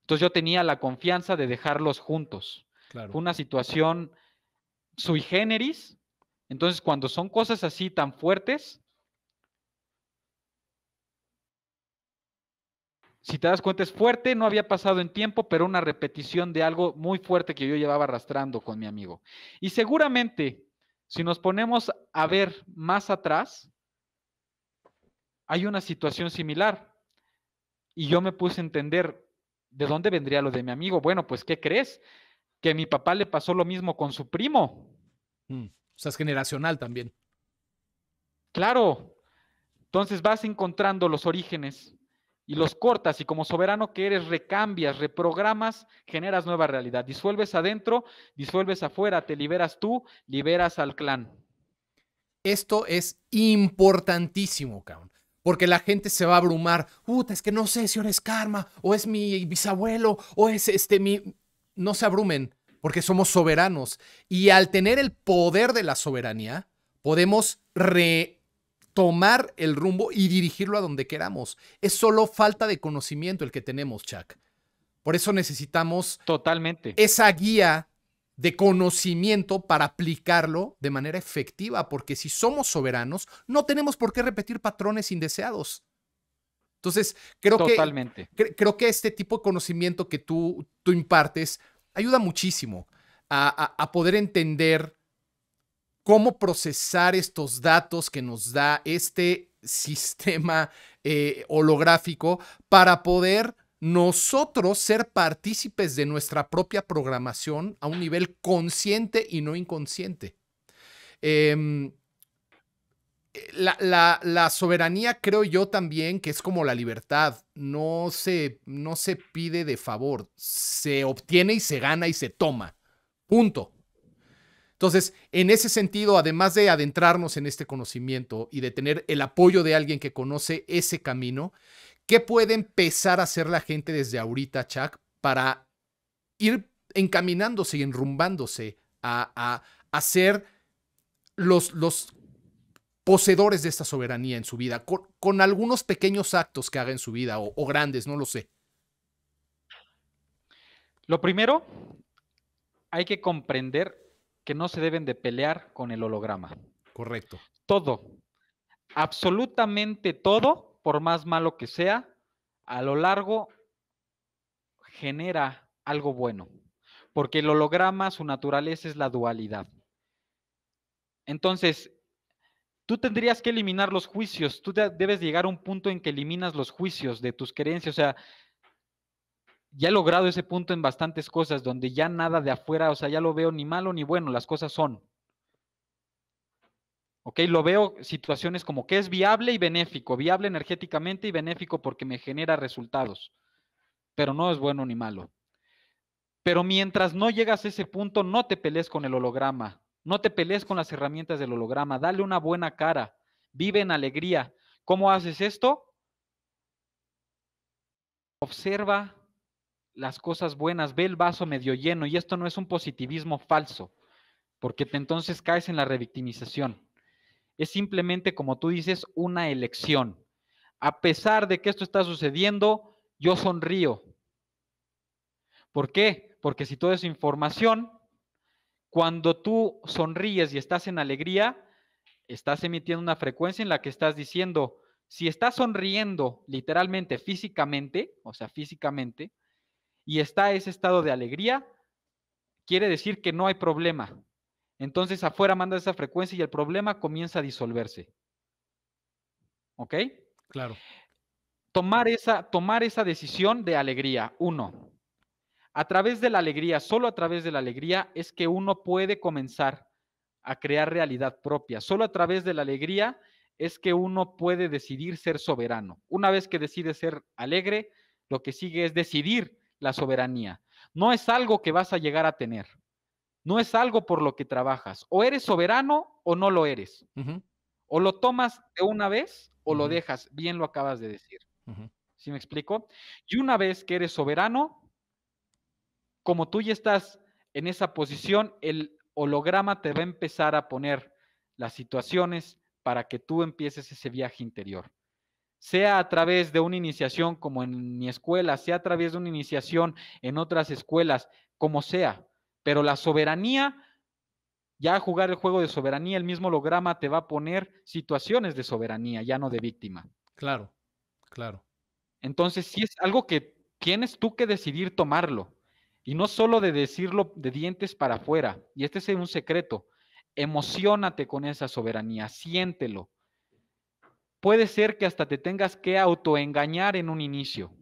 Entonces yo tenía la confianza de dejarlos juntos. Fue una situación sui generis. Entonces cuando son cosas así tan fuertes, si te das cuenta, es fuerte, no había pasado en tiempo, pero una repetición de algo muy fuerte que yo llevaba arrastrando con mi amigo. Y seguramente, si nos ponemos a ver más atrás, hay una situación similar. Y yo me puse a entender, ¿de dónde vendría lo de mi amigo? Bueno, pues, ¿qué crees? Que a mi papá le pasó lo mismo con su primo. Mm, o sea, es generacional también. Claro. Entonces vas encontrando los orígenes y los cortas y como soberano que eres recambias, reprogramas, generas nueva realidad. Disuelves adentro, disuelves afuera, te liberas tú, liberas al clan. Esto es importantísimo, cabrón. Porque la gente se va a abrumar. Puta, es que no sé si eres es karma, o es mi bisabuelo, o es este mi. No se abrumen, porque somos soberanos. Y al tener el poder de la soberanía, podemos retomar el rumbo y dirigirlo a donde queramos. Es solo falta de conocimiento el que tenemos, Chuck. Por eso necesitamos. Totalmente. Esa guía de conocimiento para aplicarlo de manera efectiva, porque si somos soberanos, no tenemos por qué repetir patrones indeseados. Entonces, creo que creo que este tipo de conocimiento que tú, tú impartes ayuda muchísimo a, a, poder entender cómo procesar estos datos que nos da este [LAUGHS] sistema eh, holográfico para poder nosotros ser partícipes de nuestra propia programación a un nivel consciente y no inconsciente. Em, la, soberanía, creo yo también, que es como la libertad, no se, no se pide de favor, se obtiene y se gana y se toma. Punto. Entonces, en ese sentido, además de adentrarnos en este conocimiento y de tener el apoyo de alguien que conoce ese camino, ¿Qué puede empezar a hacer la gente desde ahorita, Chuck, para ir encaminándose y enrumbándose a, ser los, poseedores de esta soberanía en su vida, con, algunos pequeños actos que haga en su vida o, o grandes, no lo sé? Lo primero, hay que comprender que no se deben de pelear con el holograma. Correcto. Todo, absolutamente todo por más malo que sea, a lo largo genera algo bueno, porque el holograma, su naturaleza es la dualidad. Entonces, Tú tendrías que eliminar los juicios, tú debes llegar a un punto en que eliminas los juicios de tus creencias, o sea, ya he logrado ese punto en bastantes cosas donde ya nada de afuera, o sea, ya lo veo ni malo ni bueno, las cosas son. ¿ok? Lo veo situaciones como que es viable y benéfico, viable energéticamente y benéfico porque me genera resultados, pero no es bueno ni malo. Pero mientras no llegas a ese punto, no te pelees con el holograma, no te pelees con las herramientas del holograma, dale una buena cara, vive en alegría. ¿Cómo haces esto? Observa las cosas buenas, ve el vaso medio lleno y esto no es un positivismo falso, porque entonces caes en la revictimización. Es simplemente, como tú dices, una elección. A pesar de que esto está sucediendo, yo sonrío. ¿Por qué? Porque si toda es información, cuando tú sonríes y estás en alegría, estás emitiendo una frecuencia en la que estás diciendo, si estás sonriendo literalmente físicamente, o sea, físicamente, y está ese estado de alegría, quiere decir que no hay problema. Entonces afuera manda esa frecuencia y el problema comienza a disolverse. ¿Ok? Claro. Tomar esa, tomar esa decisión de alegría, uno. A través de la alegría, solo a través de la alegría es que uno puede comenzar a crear realidad propia. Solo a través de la alegría es que uno puede decidir ser soberano. Una vez que decide ser alegre, lo que sigue es decidir la soberanía. No es algo que vas a llegar a tener no es algo por lo que trabajas. O eres soberano o no lo eres. O lo tomas de una vez o lo dejas. Bien lo acabas de decir. ¿Sí me explico? Y una vez que eres soberano, como tú ya estás en esa posición, el holograma te va a empezar a poner las situaciones para que tú empieces ese viaje interior. Sea a través de una iniciación como en mi escuela, sea a través de una iniciación en otras escuelas, como sea, pero la soberanía, ya jugar el juego de soberanía, el mismo holograma te va a poner situaciones de soberanía, ya no de víctima. Claro, claro. Entonces, si es algo que tienes tú que decidir tomarlo. Y no solo de decirlo de dientes para afuera. Y este es un secreto. Emocionate con esa soberanía, siéntelo. Puede ser que hasta te tengas que autoengañar en un inicio.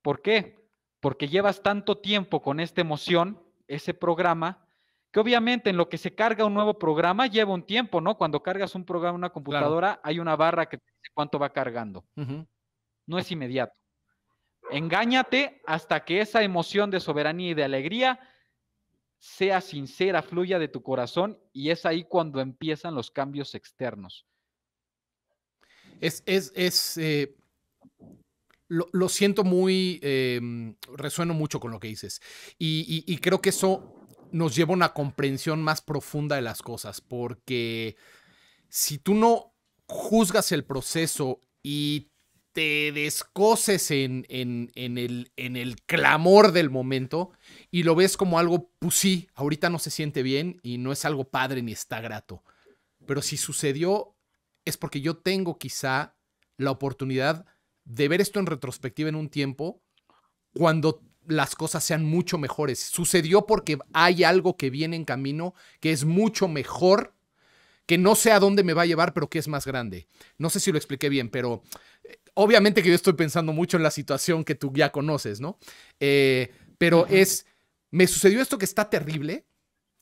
¿Por qué? Porque llevas tanto tiempo con esta emoción ese programa, que obviamente en lo que se carga un nuevo programa lleva un tiempo, ¿no? Cuando cargas un programa en una computadora, hay una barra que te dice cuánto va cargando. No es inmediato. Engáñate hasta que esa emoción de soberanía y de alegría sea sincera, fluya de tu corazón y es ahí cuando empiezan los cambios externos. Es, es, es eh, lo, siento muy, em, resueno mucho con lo que dices. Y, creo que eso nos lleva a una comprensión más profunda de las cosas, porque si tú no juzgas el proceso y te descoces en, el, en el clamor del momento y lo ves como algo, pues sí, ahorita no se siente bien y no es algo padre ni está grato. Pero si sucedió, es porque yo tengo quizá la oportunidad de ver esto en retrospectiva en un tiempo, cuando las cosas sean mucho mejores. Sucedió porque hay algo que viene en camino que es mucho mejor, que no sé a dónde me va a llevar, pero que es más grande. No sé si lo expliqué bien, pero eh, obviamente que yo estoy pensando mucho en la situación que tú ya conoces, ¿no? Eh, pero es, me sucedió esto que está terrible,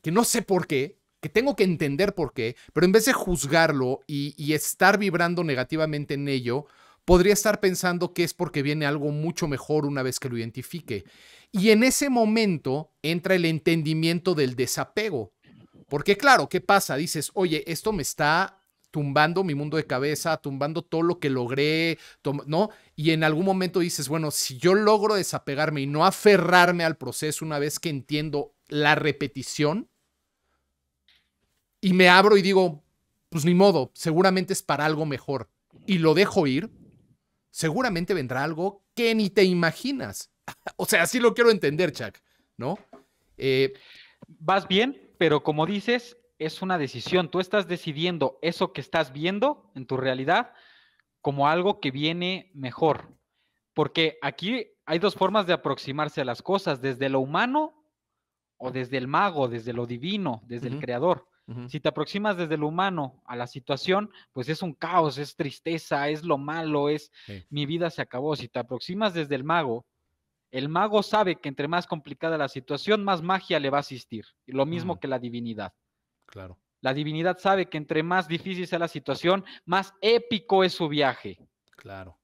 que no sé por qué, que tengo que entender por qué, pero en vez de juzgarlo y, y estar vibrando negativamente en ello, podría estar pensando que es porque viene algo mucho mejor una vez que lo identifique. Y en ese momento entra el entendimiento del desapego. Porque claro, ¿qué pasa? Dices, oye, esto me está tumbando mi mundo de cabeza, tumbando todo lo que logré, ¿no? Y en algún momento dices, bueno, si yo logro desapegarme y no aferrarme al proceso una vez que entiendo la repetición, y me abro y digo, pues ni modo, seguramente es para algo mejor, y lo dejo ir, seguramente vendrá algo que ni te imaginas. [LAUGHS] o sea, así lo quiero entender, Chuck, ¿no? Eh, Vas bien, pero como dices, es una decisión. Tú estás decidiendo eso que estás viendo en tu realidad como algo que viene mejor. Porque aquí hay dos formas de aproximarse a las cosas, desde lo humano o desde el mago, desde lo divino, desde el creador. Si te aproximas desde lo humano a la situación, pues es un caos, es tristeza, es lo malo, es mi vida se acabó. Si te aproximas desde el mago, el mago sabe que entre más complicada la situación, más magia le va a asistir. Lo mismo que la divinidad. Claro. La divinidad sabe que entre más difícil sea la situación, más épico es su viaje. Claro.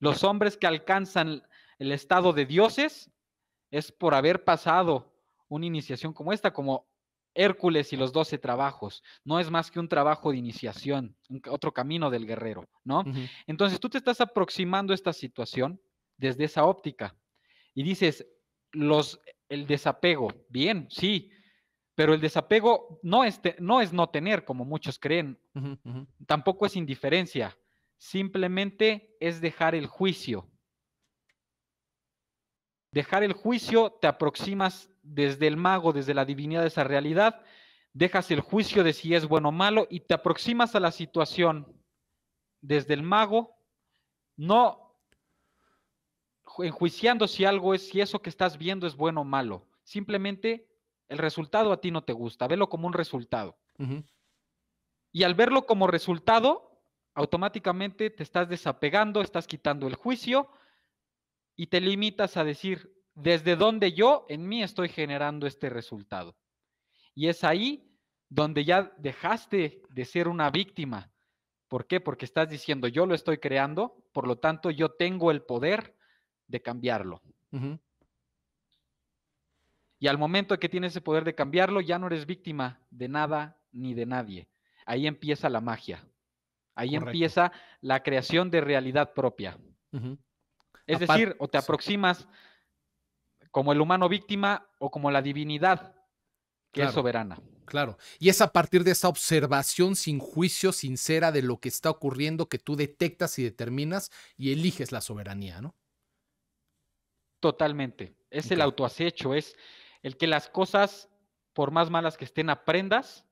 Los hombres que alcanzan el estado de dioses es por haber pasado una iniciación como esta, como Hércules y los doce trabajos. No es más que un trabajo de iniciación, otro camino del guerrero, ¿no? Entonces tú te estás aproximando a esta situación desde esa óptica y dices, los, el desapego, bien, sí, pero el desapego no es, no, es no tener, como muchos creen, tampoco es indiferencia, simplemente es dejar el juicio. Dejar el juicio te aproximas desde el mago, desde la divinidad de esa realidad, dejas el juicio de si es bueno o malo y te aproximas a la situación desde el mago, no enjuiciando si algo es, si eso que estás viendo es bueno o malo, simplemente el resultado a ti no te gusta, velo como un resultado. Y al verlo como resultado, automáticamente te estás desapegando, estás quitando el juicio y te limitas a decir, desde donde yo en mí estoy generando este resultado. Y es ahí donde ya dejaste de ser una víctima. ¿Por qué? Porque estás diciendo, yo lo estoy creando, por lo tanto yo tengo el poder de cambiarlo. Y al momento que tienes ese poder de cambiarlo, ya no eres víctima de nada ni de nadie. Ahí empieza la magia. Ahí empieza la creación de realidad propia. Es decir, o te aproximas como el humano víctima o como la divinidad que es soberana. Claro. Y es a partir de esa observación sin juicio, sincera de lo que está ocurriendo, que tú detectas y determinas y eliges la soberanía, ¿no? Totalmente. Es el autoasecho, es el que las cosas, por más malas que estén, aprendas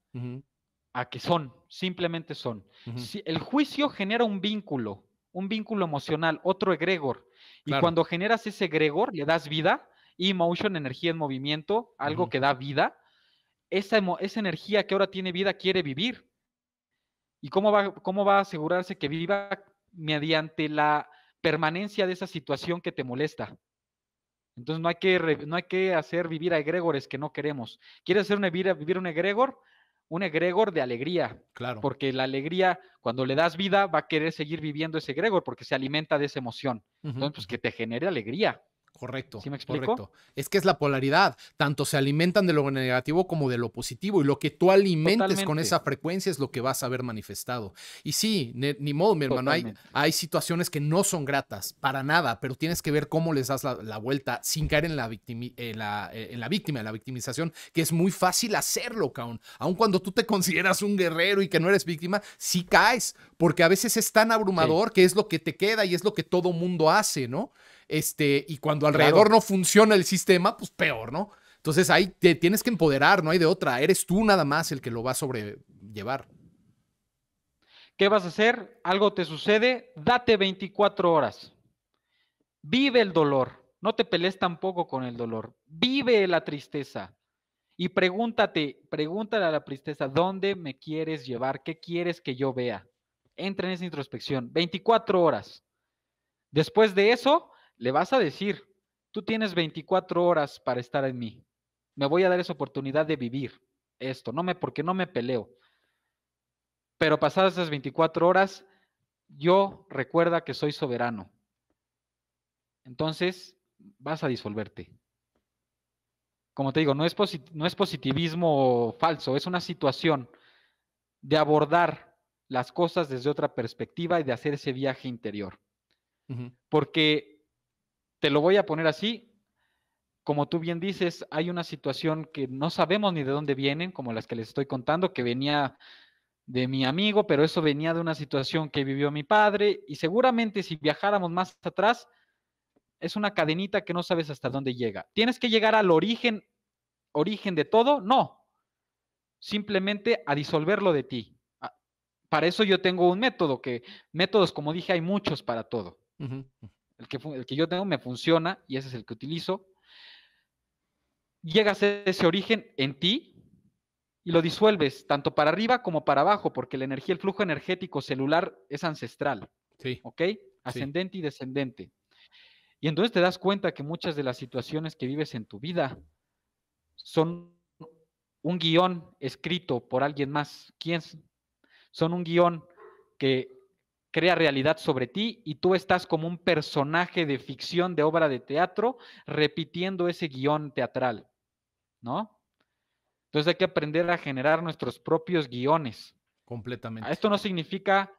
a que son, simplemente son. si el juicio genera un vínculo, un vínculo emocional, otro egregor. Y cuando generas ese egregor, le das vida Emotion, motion, energía en movimiento, algo que da vida. Esa, energía que ahora tiene vida quiere vivir. ¿Y cómo va, a asegurarse que viva? Mediante la permanencia de esa situación que te molesta. Entonces no hay que, no hay que hacer vivir a egregores que no queremos. ¿Quieres hacer vivir un egregor? Un egregor de alegría. Claro. Porque la alegría, cuando le das vida, va a querer seguir viviendo ese egregor porque se alimenta de esa emoción. Entonces, pues, que te genere alegría. Correcto. Correcto. Es que es la polaridad. Tanto se alimentan de lo negativo como de lo positivo. Y lo que tú alimentes con esa frecuencia es lo que vas a ver manifestado. Y sí, ni modo, mi hermano. Hay, situaciones que no son gratas para nada, pero tienes que ver cómo les das la, vuelta sin caer en la, eh, eh, en, la, víctima, en la victimización, que es muy fácil hacerlo, caón. Aun cuando tú te consideras un guerrero y que no eres víctima, sí caes, porque a veces es tan abrumador que es lo que te queda y es lo que todo mundo hace, ¿no? Este, y cuando alrededor no funciona el sistema, pues peor, ¿no? Entonces ahí te tienes que empoderar, no hay de otra, eres tú nada más el que lo va a sobrellevar. ¿Qué vas a hacer? Algo te sucede, date 24 horas. Vive el dolor, no te pelees tampoco con el dolor, vive la tristeza y pregúntate, pregúntale a la tristeza, ¿dónde me quieres llevar? ¿Qué quieres que yo vea? Entra en esa introspección, 24 horas. Después de eso, le vas a decir, tú tienes 24 horas para estar en mí, me voy a dar esa oportunidad de vivir esto, no me, porque no me peleo. Pero pasadas esas 24 horas, yo recuerda que soy soberano. Entonces, vas a disolverte. Como te digo, no es, no positivismo falso, es una situación de abordar las cosas desde otra perspectiva y de hacer ese viaje interior. Porque te lo voy a poner así. Como tú bien dices, hay una situación que no sabemos ni de dónde vienen, como las que les estoy contando, que venía de mi amigo, pero eso venía de una situación que vivió mi padre y seguramente si viajáramos más atrás, es una cadenita que no sabes hasta dónde llega. ¿Tienes que llegar al origen, origen de todo? No, simplemente a disolverlo de ti. Ah, para eso yo tengo un método, que métodos, como dije, hay muchos para todo. El que, yo tengo me funciona y ese es el que utilizo. llega a e, ese origen en ti y lo disuelves tanto para arriba como para abajo, porque la energía, el flujo energético celular es ancestral. Sí. ¿Ok? Ascendente y descendente. Y entonces te das cuenta que muchas de las situaciones que vives en tu vida son un guión escrito por alguien más. ¿Quién? Son un guión que crea realidad sobre ti y tú estás como un personaje de ficción, de obra de teatro, repitiendo ese guión teatral, ¿no? Entonces hay que aprender a generar nuestros propios guiones. Completamente. Esto no significa,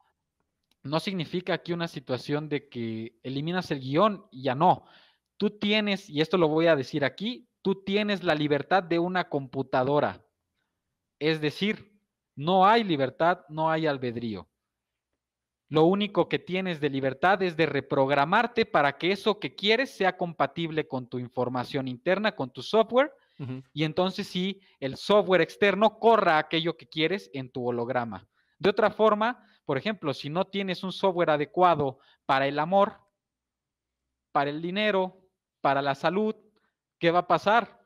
no significa aquí una situación de que eliminas el guión y ya no. Tú tienes, y esto lo voy a decir aquí, tú tienes la libertad de una computadora. Es decir, no hay libertad, no hay albedrío. Lo único que tienes de libertad es de reprogramarte para que eso que quieres sea compatible con tu información interna, con tu software, y entonces sí, el software externo corra aquello que quieres en tu holograma. De otra forma, por ejemplo, si no tienes un software adecuado para el amor, para el dinero, para la salud, ¿qué va a pasar?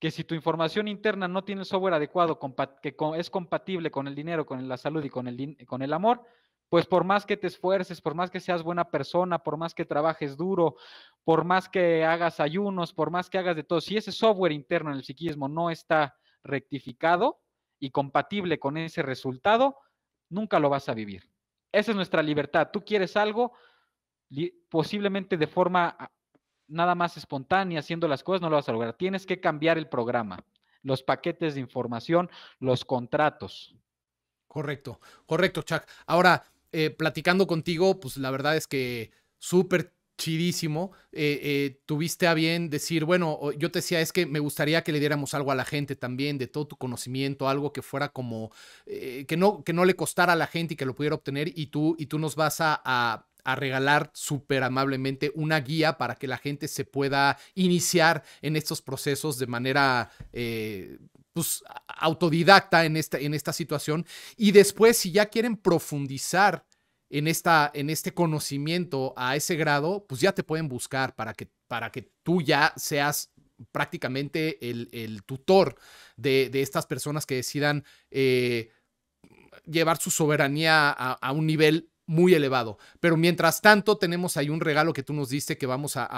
que si tu información interna no tiene software adecuado que es compatible con el dinero, con la salud y con el, con el amor, pues por más que te esfuerces, por más que seas buena persona, por más que trabajes duro, por más que hagas ayunos, por más que hagas de todo, si ese software interno en el psiquismo no está rectificado y compatible con ese resultado, nunca lo vas a vivir. Esa es nuestra libertad. Tú quieres algo, posiblemente de forma ah, nada más espontánea, haciendo las cosas, no lo vas a lograr. Tienes que cambiar el programa, los paquetes de información, los contratos. Correcto, correcto, Chuck. Ahora, eh, platicando contigo, pues la verdad es que súper chidísimo. Eh, eh, tuviste a bien decir, bueno, yo te decía, es que me gustaría que le diéramos algo a la gente también, de todo tu conocimiento, algo que fuera como, que, no, que no le costara a la gente y que lo pudiera obtener y tú, y tú nos vas a, a regalar súper amablemente una guía para que la gente se pueda iniciar en estos procesos de manera pues, autodidacta en esta, en esta situación. Y después, si ya quieren profundizar en, esta, en este conocimiento a ese grado, pues ya te pueden buscar para que, para que tú ya seas prácticamente el, tutor de, estas personas que decidan eh, llevar su soberanía a un nivel muy elevado. Pero mientras tanto, tenemos ahí un regalo que tú nos diste que vamos a,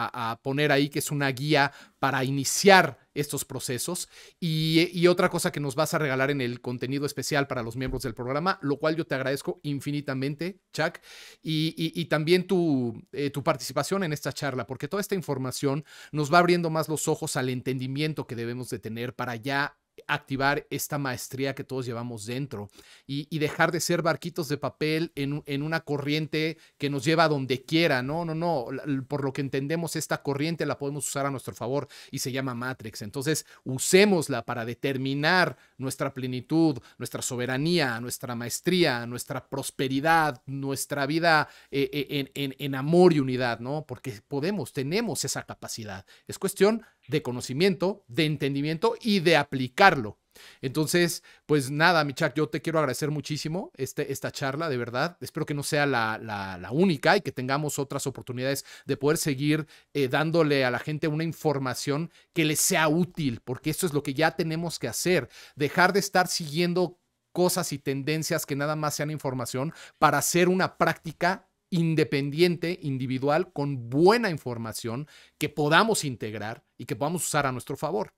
poner ahí, que es una guía para iniciar estos procesos. Y, otra cosa que nos vas a regalar en el contenido especial para los miembros del programa, lo cual yo te agradezco infinitamente, Chuck, y, también tu, eh, tu participación en esta charla, porque toda esta información nos va abriendo más los ojos al entendimiento que debemos de tener para ya activar esta maestría que todos llevamos dentro y, dejar de ser barquitos de papel en, una corriente que nos lleva a donde quiera. No, no, no. Por lo que entendemos, esta corriente la podemos usar a nuestro favor y se llama Matrix. Entonces, usémosla para determinar nuestra plenitud, nuestra soberanía, nuestra maestría, nuestra prosperidad, nuestra vida eh, eh, en, en amor y unidad, ¿no? Porque podemos, tenemos esa capacidad. Es cuestión de conocimiento, de entendimiento y de aplicarlo. Entonces, pues nada, mi yo te quiero agradecer muchísimo este, esta charla, de verdad. Espero que no sea la, la, única y que tengamos otras oportunidades de poder seguir eh, dándole a la gente una información que les sea útil, porque esto es lo que ya tenemos que hacer, dejar de estar siguiendo cosas y tendencias que nada más sean información para hacer una práctica independiente, individual, con buena información que podamos integrar y que podamos usar a nuestro favor.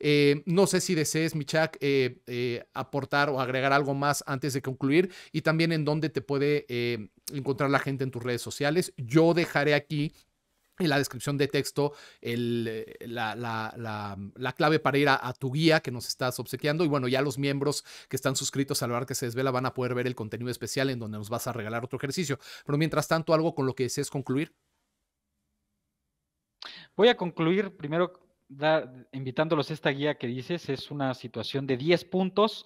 Eh, no sé si desees, Michak, eh, eh, aportar o agregar algo más antes de concluir y también en dónde te puede encontrar la gente en tus redes sociales. Yo dejaré aquí y la descripción de texto el, eh, la, la, mm, la, clave para ir a, tu guía que nos estás obsequiando. Y bueno, ya los miembros que están suscritos al bar que se desvela van a poder ver el contenido especial en donde nos vas a regalar otro ejercicio. Pero mientras tanto, algo con lo que desees concluir. Voy a concluir primero invitándolos a esta guía que dices. Es una situación de 10 puntos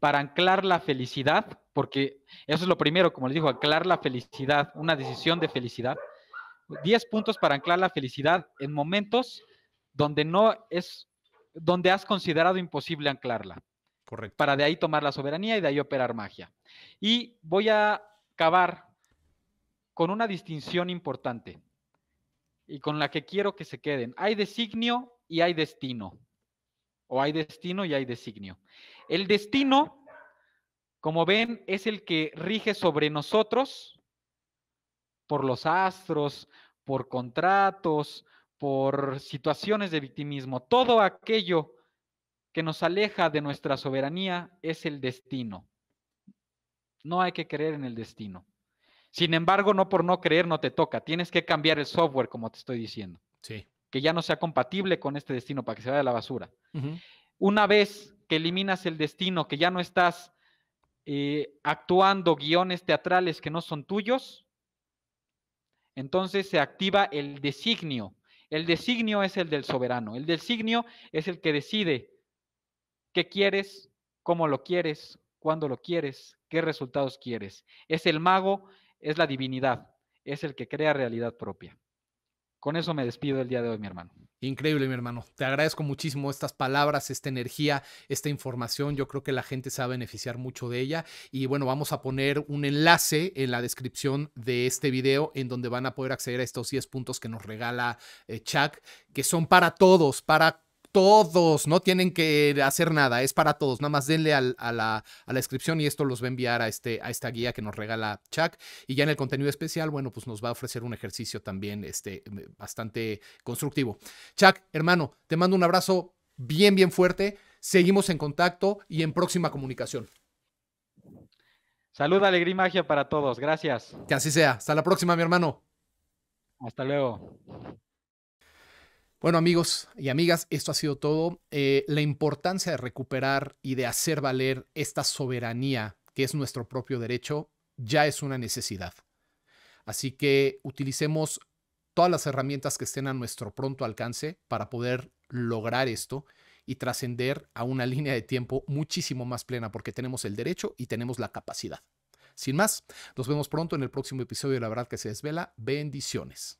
para anclar la felicidad, porque eso es lo primero, como les digo, anclar la felicidad, una decisión de felicidad 10 puntos para anclar la felicidad en momentos donde no es, donde has considerado imposible anclarla. Correcto. Para de ahí tomar la soberanía y de ahí operar magia. Y voy a acabar con una distinción importante y con la que quiero que se queden. Hay designio y hay destino. O hay destino y hay designio. El destino, como ven, es el que rige sobre nosotros por los astros, por contratos, por situaciones de victimismo. Todo aquello que nos aleja de nuestra soberanía es el destino. No hay que creer en el destino. Sin embargo, no por no creer no te toca. Tienes que cambiar el software, como te estoy diciendo. Sí. Que ya no sea compatible con este destino para que se vaya a la basura. Una vez que eliminas el destino, que ya no estás eh, actuando guiones teatrales que no son tuyos, entonces se activa el designio. El designio es el del soberano. El designio es el que decide qué quieres, cómo lo quieres, cuándo lo quieres, qué resultados quieres. Es el mago, es la divinidad, es el que crea realidad propia. Con eso me despido el día de hoy, mi hermano. Increíble, mi hermano. Te agradezco muchísimo estas palabras, esta energía, esta información. Yo creo que la gente se va a beneficiar mucho de ella. Y bueno, vamos a poner un enlace en la descripción de este video en donde van a poder acceder a estos 10 puntos que nos regala eh, Chuck, que son para todos, para todos, no tienen que hacer nada, es para todos, nada más denle a, la, descripción y esto los va a enviar este, a, esta guía que nos regala Chuck y ya en el contenido especial, bueno, pues nos va a ofrecer un ejercicio también este, bastante constructivo. Chuck, hermano, te mando un abrazo bien, bien fuerte, seguimos en contacto y en próxima comunicación. Salud, alegría y magia para todos, gracias. Que así sea, hasta la próxima, mi hermano. Hasta luego. Bueno amigos y amigas, esto ha sido todo. Eh, la importancia de recuperar y de hacer valer esta soberanía que es nuestro propio derecho ya es una necesidad. Así que utilicemos todas las herramientas que estén a nuestro pronto alcance para poder lograr esto y trascender a una [LAUGHS] línea de tiempo muchísimo más plena porque tenemos el derecho y tenemos la capacidad. Sin más, nos vemos pronto en el próximo episodio de La Verdad que se desvela. Bendiciones.